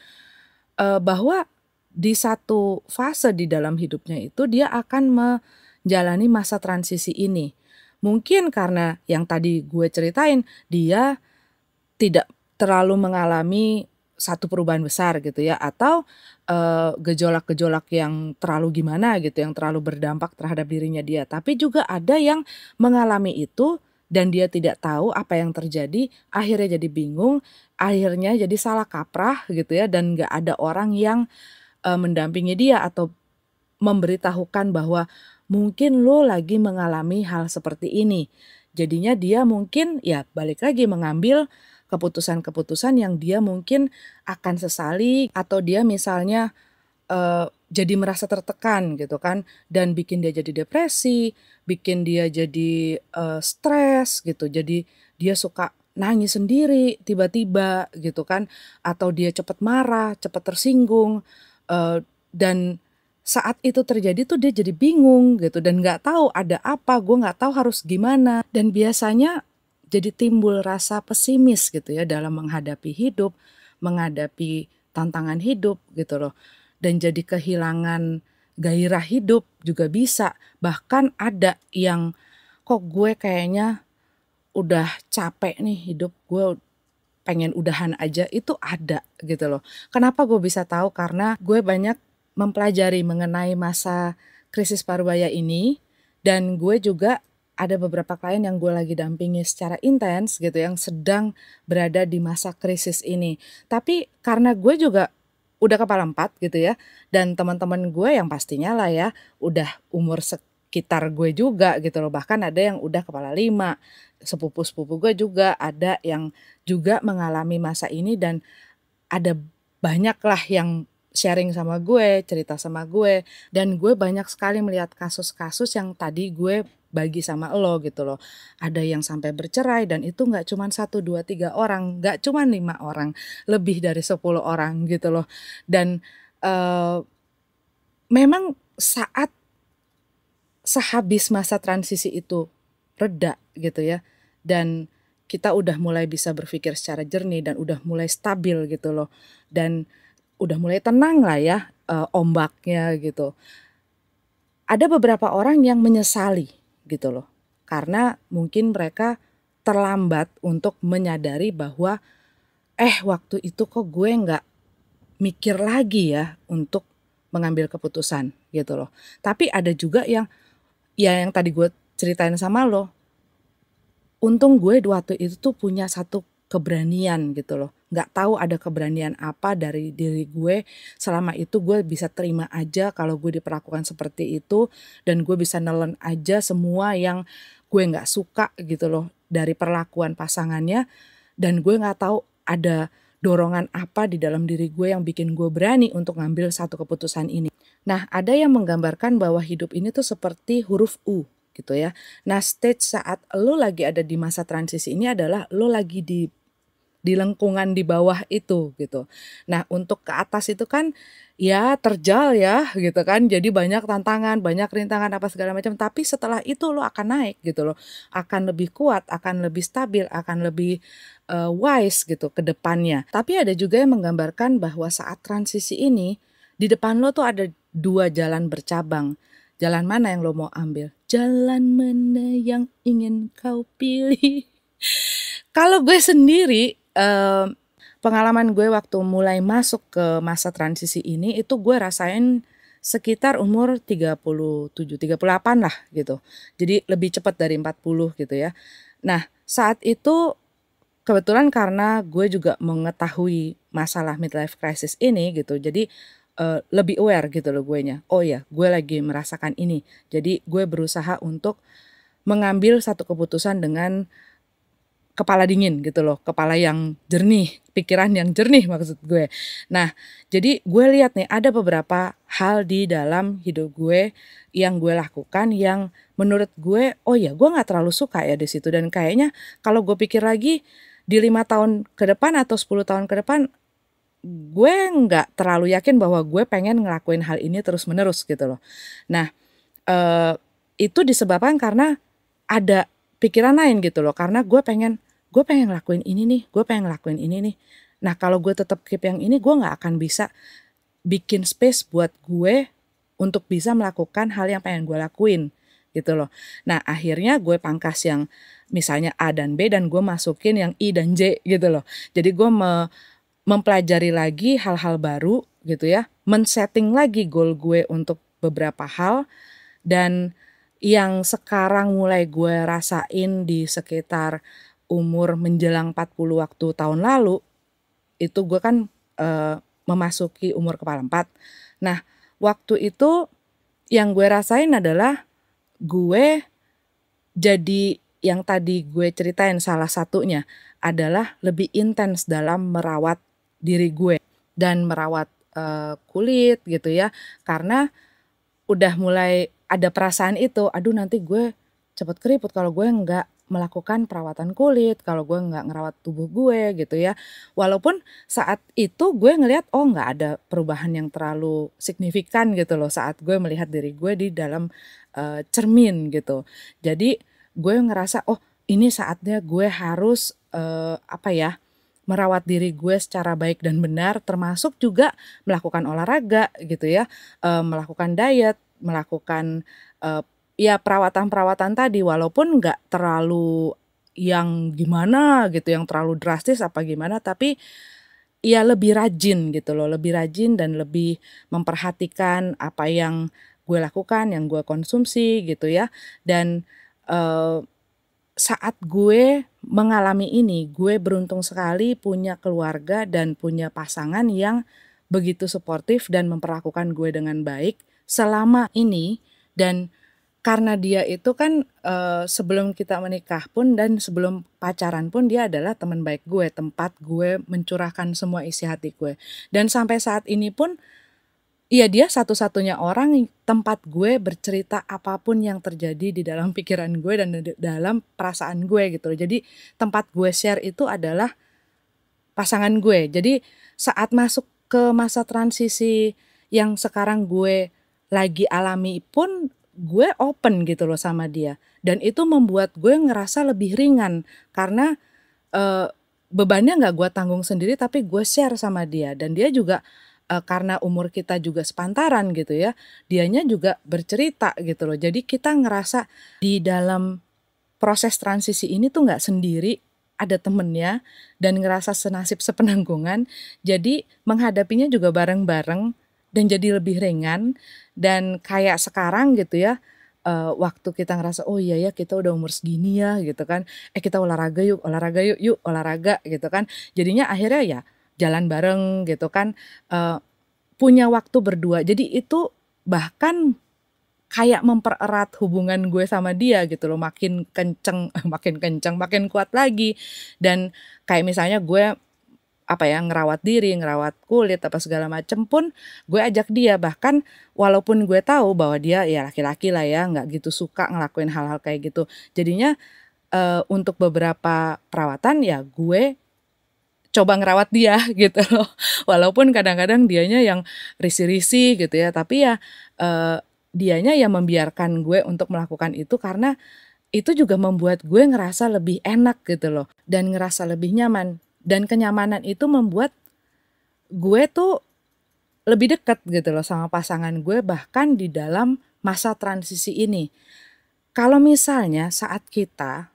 e, bahwa di satu fase di dalam hidupnya itu dia akan menjalani masa transisi ini. Mungkin karena yang tadi gue ceritain dia tidak terlalu mengalami satu perubahan besar gitu ya atau eh, gejolak-gejolak uh, yang terlalu gimana gitu yang terlalu berdampak terhadap dirinya dia tapi juga ada yang mengalami itu dan dia tidak tahu apa yang terjadi akhirnya jadi bingung akhirnya jadi salah kaprah gitu ya dan nggak ada orang yang uh, mendampingi dia atau memberitahukan bahwa mungkin lo lagi mengalami hal seperti ini. Jadinya dia mungkin ya balik lagi mengambil keputusan-keputusan yang dia mungkin akan sesali atau dia misalnya uh, jadi merasa tertekan gitu kan dan bikin dia jadi depresi, bikin dia jadi uh, stres gitu. Jadi dia suka nangis sendiri tiba-tiba gitu kan atau dia cepat marah, cepat tersinggung uh, dan saat itu terjadi tuh dia jadi bingung gitu dan nggak tahu ada apa gue nggak tahu harus gimana dan biasanya jadi timbul rasa pesimis gitu ya dalam menghadapi hidup menghadapi tantangan hidup gitu loh dan jadi kehilangan gairah hidup juga bisa bahkan ada yang kok gue kayaknya udah capek nih hidup gue pengen udahan aja itu ada gitu loh. Kenapa gue bisa tahu karena gue banyak mempelajari mengenai masa krisis parubaya ini dan gue juga ada beberapa klien yang gue lagi dampingi secara intens gitu yang sedang berada di masa krisis ini. Tapi karena gue juga udah kepala empat gitu ya dan teman-teman gue yang pastinya lah ya udah umur sekitar gue juga gitu loh bahkan ada yang udah kepala lima sepupu-sepupu gue juga ada yang juga mengalami masa ini dan ada banyak lah yang sharing sama gue, cerita sama gue, dan gue banyak sekali melihat kasus-kasus yang tadi gue bagi sama lo gitu loh. Ada yang sampai bercerai dan itu gak cuma satu dua tiga orang, gak cuma lima orang, lebih dari sepuluh orang gitu loh. Dan uh, memang saat sehabis masa transisi itu reda gitu ya, dan kita udah mulai bisa berpikir secara jernih dan udah mulai stabil gitu loh. Dan udah mulai tenang lah ya uh, ombaknya gitu. Ada beberapa orang yang menyesali gitu loh. Karena mungkin mereka terlambat untuk menyadari bahwa eh waktu itu kok gue nggak mikir lagi ya untuk mengambil keputusan gitu loh. Tapi ada juga yang ya yang tadi gue ceritain sama lo. Untung gue waktu itu tuh punya satu keberanian gitu loh nggak tahu ada keberanian apa dari diri gue selama itu gue bisa terima aja kalau gue diperlakukan seperti itu dan gue bisa nelen aja semua yang gue nggak suka gitu loh dari perlakuan pasangannya dan gue nggak tahu ada dorongan apa di dalam diri gue yang bikin gue berani untuk ngambil satu keputusan ini. Nah, ada yang menggambarkan bahwa hidup ini tuh seperti huruf U gitu ya. Nah, stage saat lo lagi ada di masa transisi ini adalah lo lagi di di lengkungan di bawah itu gitu. Nah, untuk ke atas itu kan ya terjal ya gitu kan. Jadi banyak tantangan, banyak rintangan apa segala macam, tapi setelah itu lo akan naik gitu loh. Akan lebih kuat, akan lebih stabil, akan lebih uh, wise gitu ke depannya. Tapi ada juga yang menggambarkan bahwa saat transisi ini di depan lo tuh ada dua jalan bercabang. Jalan mana yang lo mau ambil? Jalan mana yang ingin kau pilih? Kalau gue sendiri pengalaman gue waktu mulai masuk ke masa transisi ini itu gue rasain sekitar umur 37, 38 lah gitu. Jadi lebih cepat dari 40 gitu ya. Nah saat itu kebetulan karena gue juga mengetahui masalah midlife crisis ini gitu. Jadi uh, lebih aware gitu loh gue nya. Oh ya gue lagi merasakan ini. Jadi gue berusaha untuk mengambil satu keputusan dengan kepala dingin gitu loh, kepala yang jernih, pikiran yang jernih maksud gue. Nah, jadi gue lihat nih ada beberapa hal di dalam hidup gue yang gue lakukan yang menurut gue oh ya gue nggak terlalu suka ya di situ dan kayaknya kalau gue pikir lagi di lima tahun ke depan atau 10 tahun ke depan gue nggak terlalu yakin bahwa gue pengen ngelakuin hal ini terus menerus gitu loh. Nah, eh, itu disebabkan karena ada pikiran lain gitu loh karena gue pengen gue pengen ngelakuin ini nih gue pengen ngelakuin ini nih nah kalau gue tetap keep yang ini gue gak akan bisa bikin space buat gue untuk bisa melakukan hal yang pengen gue lakuin gitu loh nah akhirnya gue pangkas yang misalnya A dan B dan gue masukin yang I dan J gitu loh jadi gue me mempelajari lagi hal-hal baru gitu ya men-setting lagi goal gue untuk beberapa hal dan yang sekarang mulai gue rasain di sekitar umur menjelang 40 waktu tahun lalu itu gue kan e, memasuki umur kepala empat. Nah, waktu itu yang gue rasain adalah gue jadi yang tadi gue ceritain salah satunya adalah lebih intens dalam merawat diri gue dan merawat e, kulit gitu ya karena udah mulai ada perasaan itu aduh nanti gue cepet keriput kalau gue nggak melakukan perawatan kulit, kalau gue nggak ngerawat tubuh gue gitu ya. Walaupun saat itu gue ngelihat oh nggak ada perubahan yang terlalu signifikan gitu loh saat gue melihat diri gue di dalam uh, cermin gitu. Jadi gue ngerasa oh ini saatnya gue harus uh, apa ya merawat diri gue secara baik dan benar termasuk juga melakukan olahraga gitu ya, uh, melakukan diet, melakukan uh, ya perawatan-perawatan tadi walaupun nggak terlalu yang gimana gitu yang terlalu drastis apa gimana tapi ya lebih rajin gitu loh lebih rajin dan lebih memperhatikan apa yang gue lakukan yang gue konsumsi gitu ya dan uh, saat gue mengalami ini gue beruntung sekali punya keluarga dan punya pasangan yang begitu suportif dan memperlakukan gue dengan baik selama ini dan karena dia itu kan uh, sebelum kita menikah pun dan sebelum pacaran pun dia adalah teman baik gue, tempat gue mencurahkan semua isi hati gue. Dan sampai saat ini pun Iya dia satu-satunya orang tempat gue bercerita apapun yang terjadi di dalam pikiran gue dan di dalam perasaan gue gitu. Jadi tempat gue share itu adalah pasangan gue. Jadi saat masuk ke masa transisi yang sekarang gue lagi alami pun gue open gitu loh sama dia dan itu membuat gue ngerasa lebih ringan karena uh, bebannya nggak gue tanggung sendiri tapi gue share sama dia dan dia juga uh, karena umur kita juga sepantaran gitu ya dianya juga bercerita gitu loh jadi kita ngerasa di dalam proses transisi ini tuh nggak sendiri ada temennya dan ngerasa senasib sepenanggungan jadi menghadapinya juga bareng-bareng dan jadi lebih ringan dan kayak sekarang gitu ya uh, waktu kita ngerasa oh iya ya kita udah umur segini ya gitu kan eh kita olahraga yuk olahraga yuk yuk olahraga gitu kan jadinya akhirnya ya jalan bareng gitu kan uh, punya waktu berdua jadi itu bahkan kayak mempererat hubungan gue sama dia gitu loh makin kenceng makin kenceng makin kuat lagi dan kayak misalnya gue apa ya ngerawat diri, ngerawat kulit apa segala macem pun gue ajak dia bahkan walaupun gue tahu bahwa dia ya laki-laki lah ya nggak gitu suka ngelakuin hal-hal kayak gitu jadinya uh, untuk beberapa perawatan ya gue coba ngerawat dia gitu loh walaupun kadang-kadang dianya yang risi-risi gitu ya tapi ya uh, dianya yang membiarkan gue untuk melakukan itu karena itu juga membuat gue ngerasa lebih enak gitu loh dan ngerasa lebih nyaman dan kenyamanan itu membuat gue tuh lebih dekat gitu loh sama pasangan gue bahkan di dalam masa transisi ini. Kalau misalnya saat kita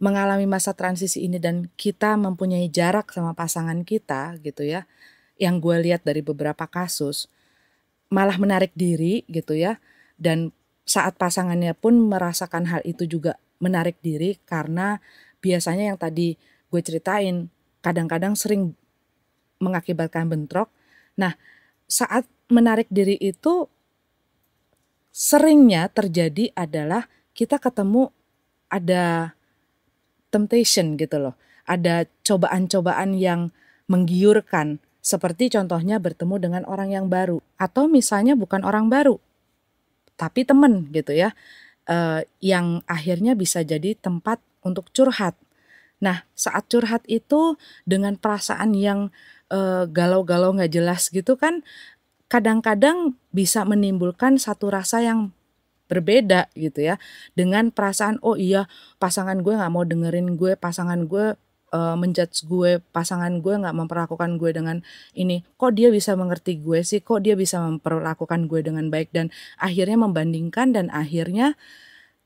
mengalami masa transisi ini dan kita mempunyai jarak sama pasangan kita gitu ya, yang gue lihat dari beberapa kasus malah menarik diri gitu ya dan saat pasangannya pun merasakan hal itu juga menarik diri karena biasanya yang tadi gue ceritain kadang-kadang sering mengakibatkan bentrok. Nah, saat menarik diri itu seringnya terjadi adalah kita ketemu ada temptation gitu loh. Ada cobaan-cobaan yang menggiurkan seperti contohnya bertemu dengan orang yang baru atau misalnya bukan orang baru tapi temen gitu ya eh, yang akhirnya bisa jadi tempat untuk curhat Nah, saat curhat itu dengan perasaan yang eh, galau-galau nggak jelas gitu kan, kadang-kadang bisa menimbulkan satu rasa yang berbeda gitu ya dengan perasaan oh iya pasangan gue nggak mau dengerin gue pasangan gue e, menjudge gue pasangan gue nggak memperlakukan gue dengan ini kok dia bisa mengerti gue sih kok dia bisa memperlakukan gue dengan baik dan akhirnya membandingkan dan akhirnya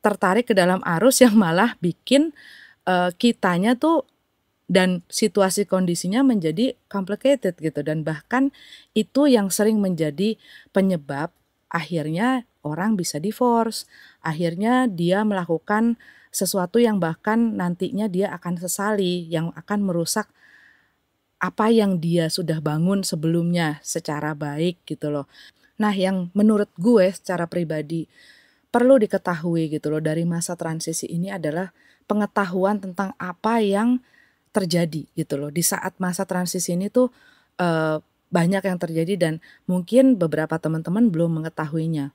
tertarik ke dalam arus yang malah bikin uh, kitanya tuh dan situasi kondisinya menjadi complicated gitu dan bahkan itu yang sering menjadi penyebab akhirnya orang bisa divorce, akhirnya dia melakukan sesuatu yang bahkan nantinya dia akan sesali yang akan merusak apa yang dia sudah bangun sebelumnya secara baik gitu loh. Nah, yang menurut gue secara pribadi perlu diketahui gitu loh dari masa transisi ini adalah pengetahuan tentang apa yang terjadi gitu loh di saat masa transisi ini tuh e, banyak yang terjadi dan mungkin beberapa teman-teman belum mengetahuinya.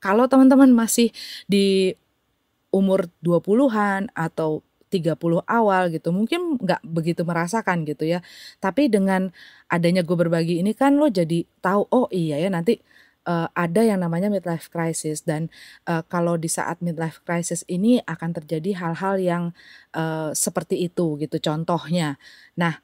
Kalau teman-teman masih di umur 20-an atau 30 awal gitu mungkin nggak begitu merasakan gitu ya tapi dengan adanya gue berbagi ini kan lo jadi tahu oh iya ya nanti uh, ada yang namanya midlife crisis dan uh, kalau di saat midlife crisis ini akan terjadi hal-hal yang uh, seperti itu gitu contohnya. Nah,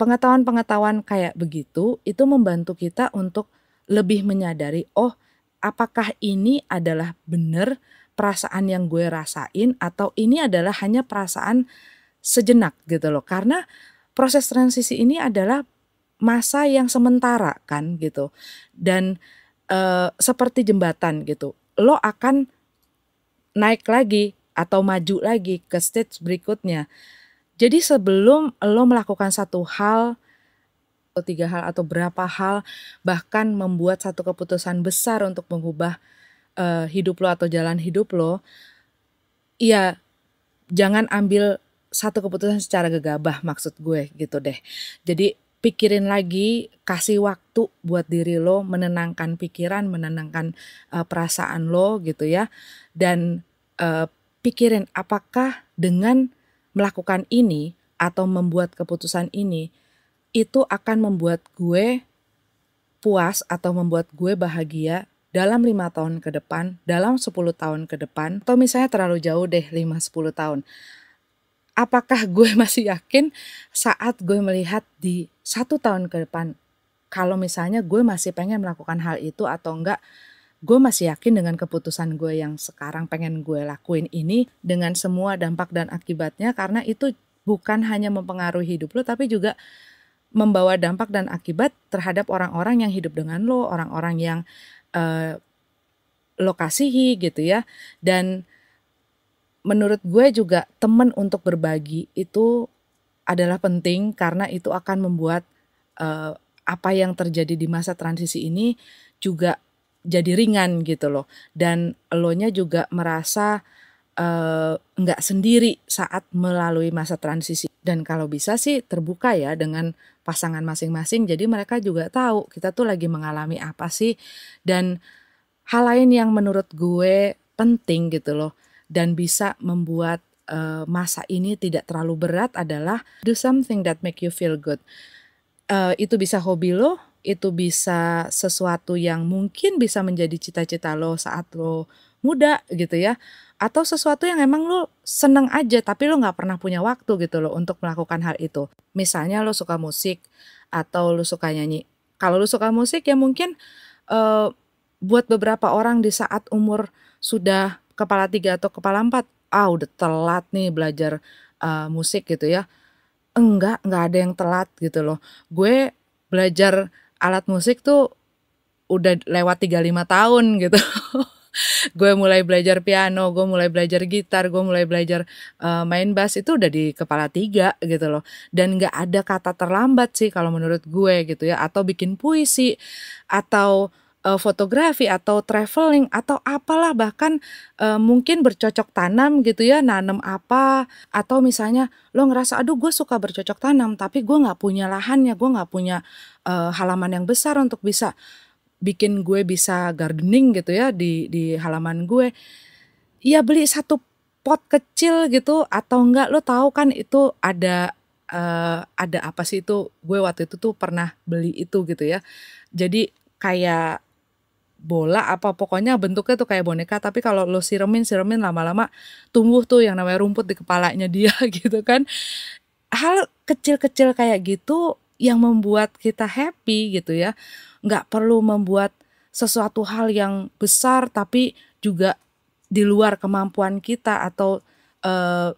pengetahuan-pengetahuan kayak begitu itu membantu kita untuk lebih menyadari oh apakah ini adalah benar perasaan yang gue rasain atau ini adalah hanya perasaan sejenak gitu loh karena proses transisi ini adalah masa yang sementara kan gitu dan Eh, seperti jembatan gitu. Lo akan naik lagi atau maju lagi ke stage berikutnya. Jadi sebelum lo melakukan satu hal atau tiga hal atau berapa hal bahkan membuat satu keputusan besar untuk mengubah uh, hidup lo atau jalan hidup lo, ya jangan ambil satu keputusan secara gegabah maksud gue gitu deh. Jadi pikirin lagi, kasih waktu buat diri lo menenangkan pikiran, menenangkan uh, perasaan lo gitu ya. Dan uh, pikirin apakah dengan melakukan ini atau membuat keputusan ini itu akan membuat gue puas atau membuat gue bahagia dalam lima tahun ke depan, dalam 10 tahun ke depan, atau misalnya terlalu jauh deh 5-10 tahun apakah gue masih yakin saat gue melihat di satu tahun ke depan kalau misalnya gue masih pengen melakukan hal itu atau enggak gue masih yakin dengan keputusan gue yang sekarang pengen gue lakuin ini dengan semua dampak dan akibatnya karena itu bukan hanya mempengaruhi hidup lo tapi juga membawa dampak dan akibat terhadap orang-orang yang hidup dengan lo, orang-orang yang uh, eh, lokasihi gitu ya. Dan menurut gue juga temen untuk berbagi itu adalah penting karena itu akan membuat uh, apa yang terjadi di masa transisi ini juga jadi ringan gitu loh dan lo nya juga merasa eh, nggak uh, sendiri saat melalui masa transisi dan kalau bisa sih terbuka ya dengan pasangan masing-masing jadi mereka juga tahu kita tuh lagi mengalami apa sih dan hal lain yang menurut gue penting gitu loh dan bisa membuat uh, masa ini tidak terlalu berat adalah do something that make you feel good. Uh, itu bisa hobi lo, itu bisa sesuatu yang mungkin bisa menjadi cita-cita lo saat lo muda gitu ya atau sesuatu yang emang lo seneng aja tapi lo nggak pernah punya waktu gitu lo untuk melakukan hal itu misalnya lo suka musik atau lo suka nyanyi kalau lo suka musik ya mungkin uh, buat beberapa orang di saat umur sudah kepala tiga atau kepala empat ah udah telat nih belajar uh, musik gitu ya enggak enggak ada yang telat gitu loh gue belajar alat musik tuh udah lewat 35 tahun gitu gue mulai belajar piano, gue mulai belajar gitar, gue mulai belajar uh, main bass itu udah di kepala tiga gitu loh. Dan gak ada kata terlambat sih kalau menurut gue gitu ya. Atau bikin puisi, atau uh, fotografi atau traveling atau apalah bahkan uh, mungkin bercocok tanam gitu ya nanam apa atau misalnya lo ngerasa aduh gue suka bercocok tanam tapi gue nggak punya lahannya gue nggak punya uh, halaman yang besar untuk bisa bikin gue bisa gardening gitu ya di di halaman gue ya beli satu pot kecil gitu atau enggak lo tahu kan itu ada uh, ada apa sih itu gue waktu itu tuh pernah beli itu gitu ya jadi kayak bola apa pokoknya bentuknya tuh kayak boneka tapi kalau lo siremin siremin lama-lama tumbuh tuh yang namanya rumput di kepalanya dia gitu kan hal kecil-kecil kayak gitu yang membuat kita happy gitu ya nggak perlu membuat sesuatu hal yang besar tapi juga di luar kemampuan kita atau uh,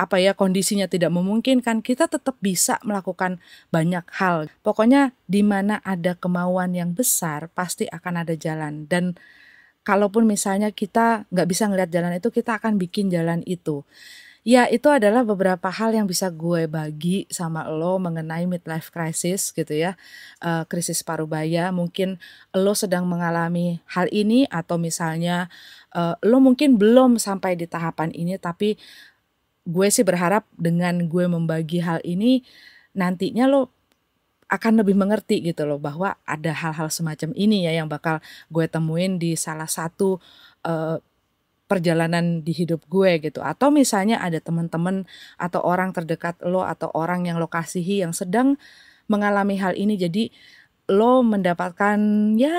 apa ya kondisinya tidak memungkinkan, kita tetap bisa melakukan banyak hal. Pokoknya di mana ada kemauan yang besar pasti akan ada jalan dan kalaupun misalnya kita nggak bisa ngelihat jalan itu kita akan bikin jalan itu. Ya itu adalah beberapa hal yang bisa gue bagi sama lo mengenai midlife crisis gitu ya uh, Krisis paruh baya mungkin lo sedang mengalami hal ini atau misalnya uh, lo mungkin belum sampai di tahapan ini Tapi gue sih berharap dengan gue membagi hal ini nantinya lo akan lebih mengerti gitu loh bahwa ada hal-hal semacam ini ya yang bakal gue temuin di salah satu uh, perjalanan di hidup gue gitu atau misalnya ada teman-teman atau orang terdekat lo atau orang yang lo yang sedang mengalami hal ini jadi lo mendapatkan ya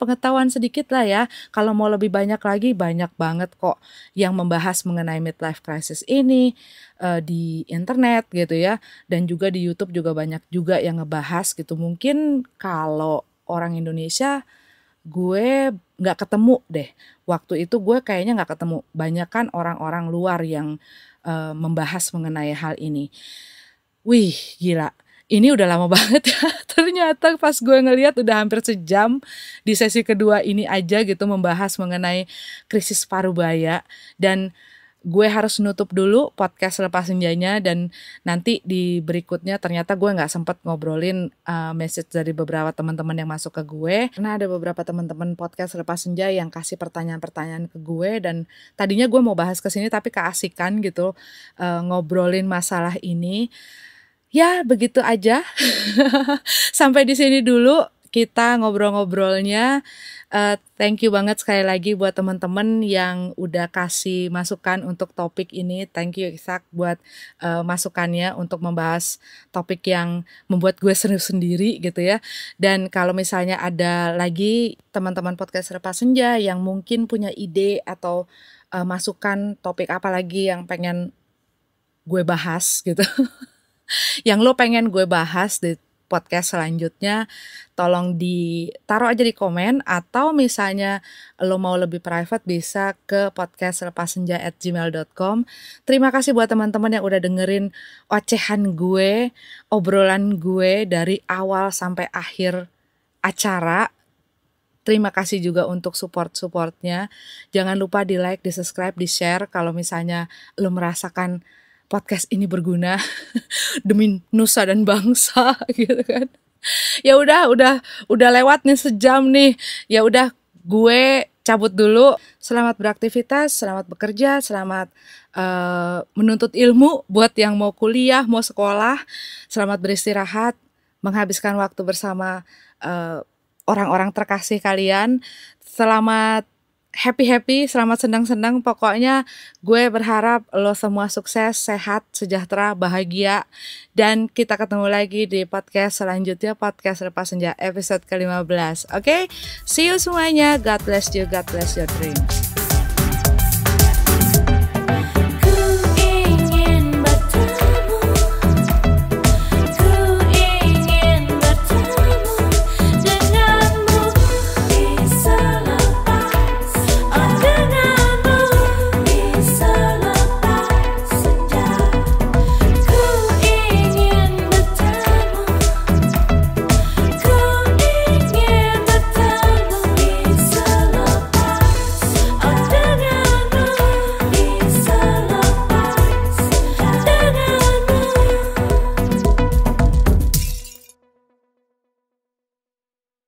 pengetahuan sedikit lah ya. Kalau mau lebih banyak lagi banyak banget kok yang membahas mengenai midlife crisis ini uh, di internet gitu ya dan juga di YouTube juga banyak juga yang ngebahas gitu. Mungkin kalau orang Indonesia gue nggak ketemu deh waktu itu gue kayaknya nggak ketemu banyak kan orang-orang luar yang uh, membahas mengenai hal ini wih gila ini udah lama banget ya. Ternyata pas gue ngeliat udah hampir sejam di sesi kedua ini aja gitu membahas mengenai krisis parubaya dan gue harus nutup dulu podcast lepas senjanya dan nanti di berikutnya ternyata gue nggak sempet ngobrolin uh, message dari beberapa teman-teman yang masuk ke gue karena ada beberapa teman-teman podcast lepas senja yang kasih pertanyaan-pertanyaan ke gue dan tadinya gue mau bahas ke sini tapi keasikan gitu uh, ngobrolin masalah ini ya begitu aja. Sampai di sini dulu kita ngobrol-ngobrolnya. Uh, thank you banget sekali lagi buat teman-teman yang udah kasih masukan untuk topik ini. Thank you Isaac buat uh, masukannya untuk membahas topik yang membuat gue seru sendiri gitu ya. Dan kalau misalnya ada lagi teman-teman podcast Repas Senja yang mungkin punya ide atau uh, masukan topik apa lagi yang pengen gue bahas gitu. yang lo pengen gue bahas di podcast selanjutnya tolong ditaruh aja di komen atau misalnya lo mau lebih private bisa ke podcast lepas senja at gmail.com terima kasih buat teman-teman yang udah dengerin ocehan gue obrolan gue dari awal sampai akhir acara Terima kasih juga untuk support-supportnya. Jangan lupa di like, di subscribe, di share kalau misalnya lo merasakan podcast ini berguna demi nusa dan bangsa gitu kan. Ya udah, udah udah lewat nih sejam nih. Ya udah gue cabut dulu. Selamat beraktivitas, selamat bekerja, selamat uh, menuntut ilmu buat yang mau kuliah, mau sekolah. Selamat beristirahat, menghabiskan waktu bersama eh, orang-orang uh, orang -orang terkasih kalian. Selamat happy-happy, selamat senang-senang. Pokoknya gue berharap lo semua sukses, sehat, sejahtera, bahagia. Dan kita ketemu lagi di podcast selanjutnya, podcast Lepas Senja episode ke-15. Oke, okay? see you semuanya. God bless you, God bless your dreams.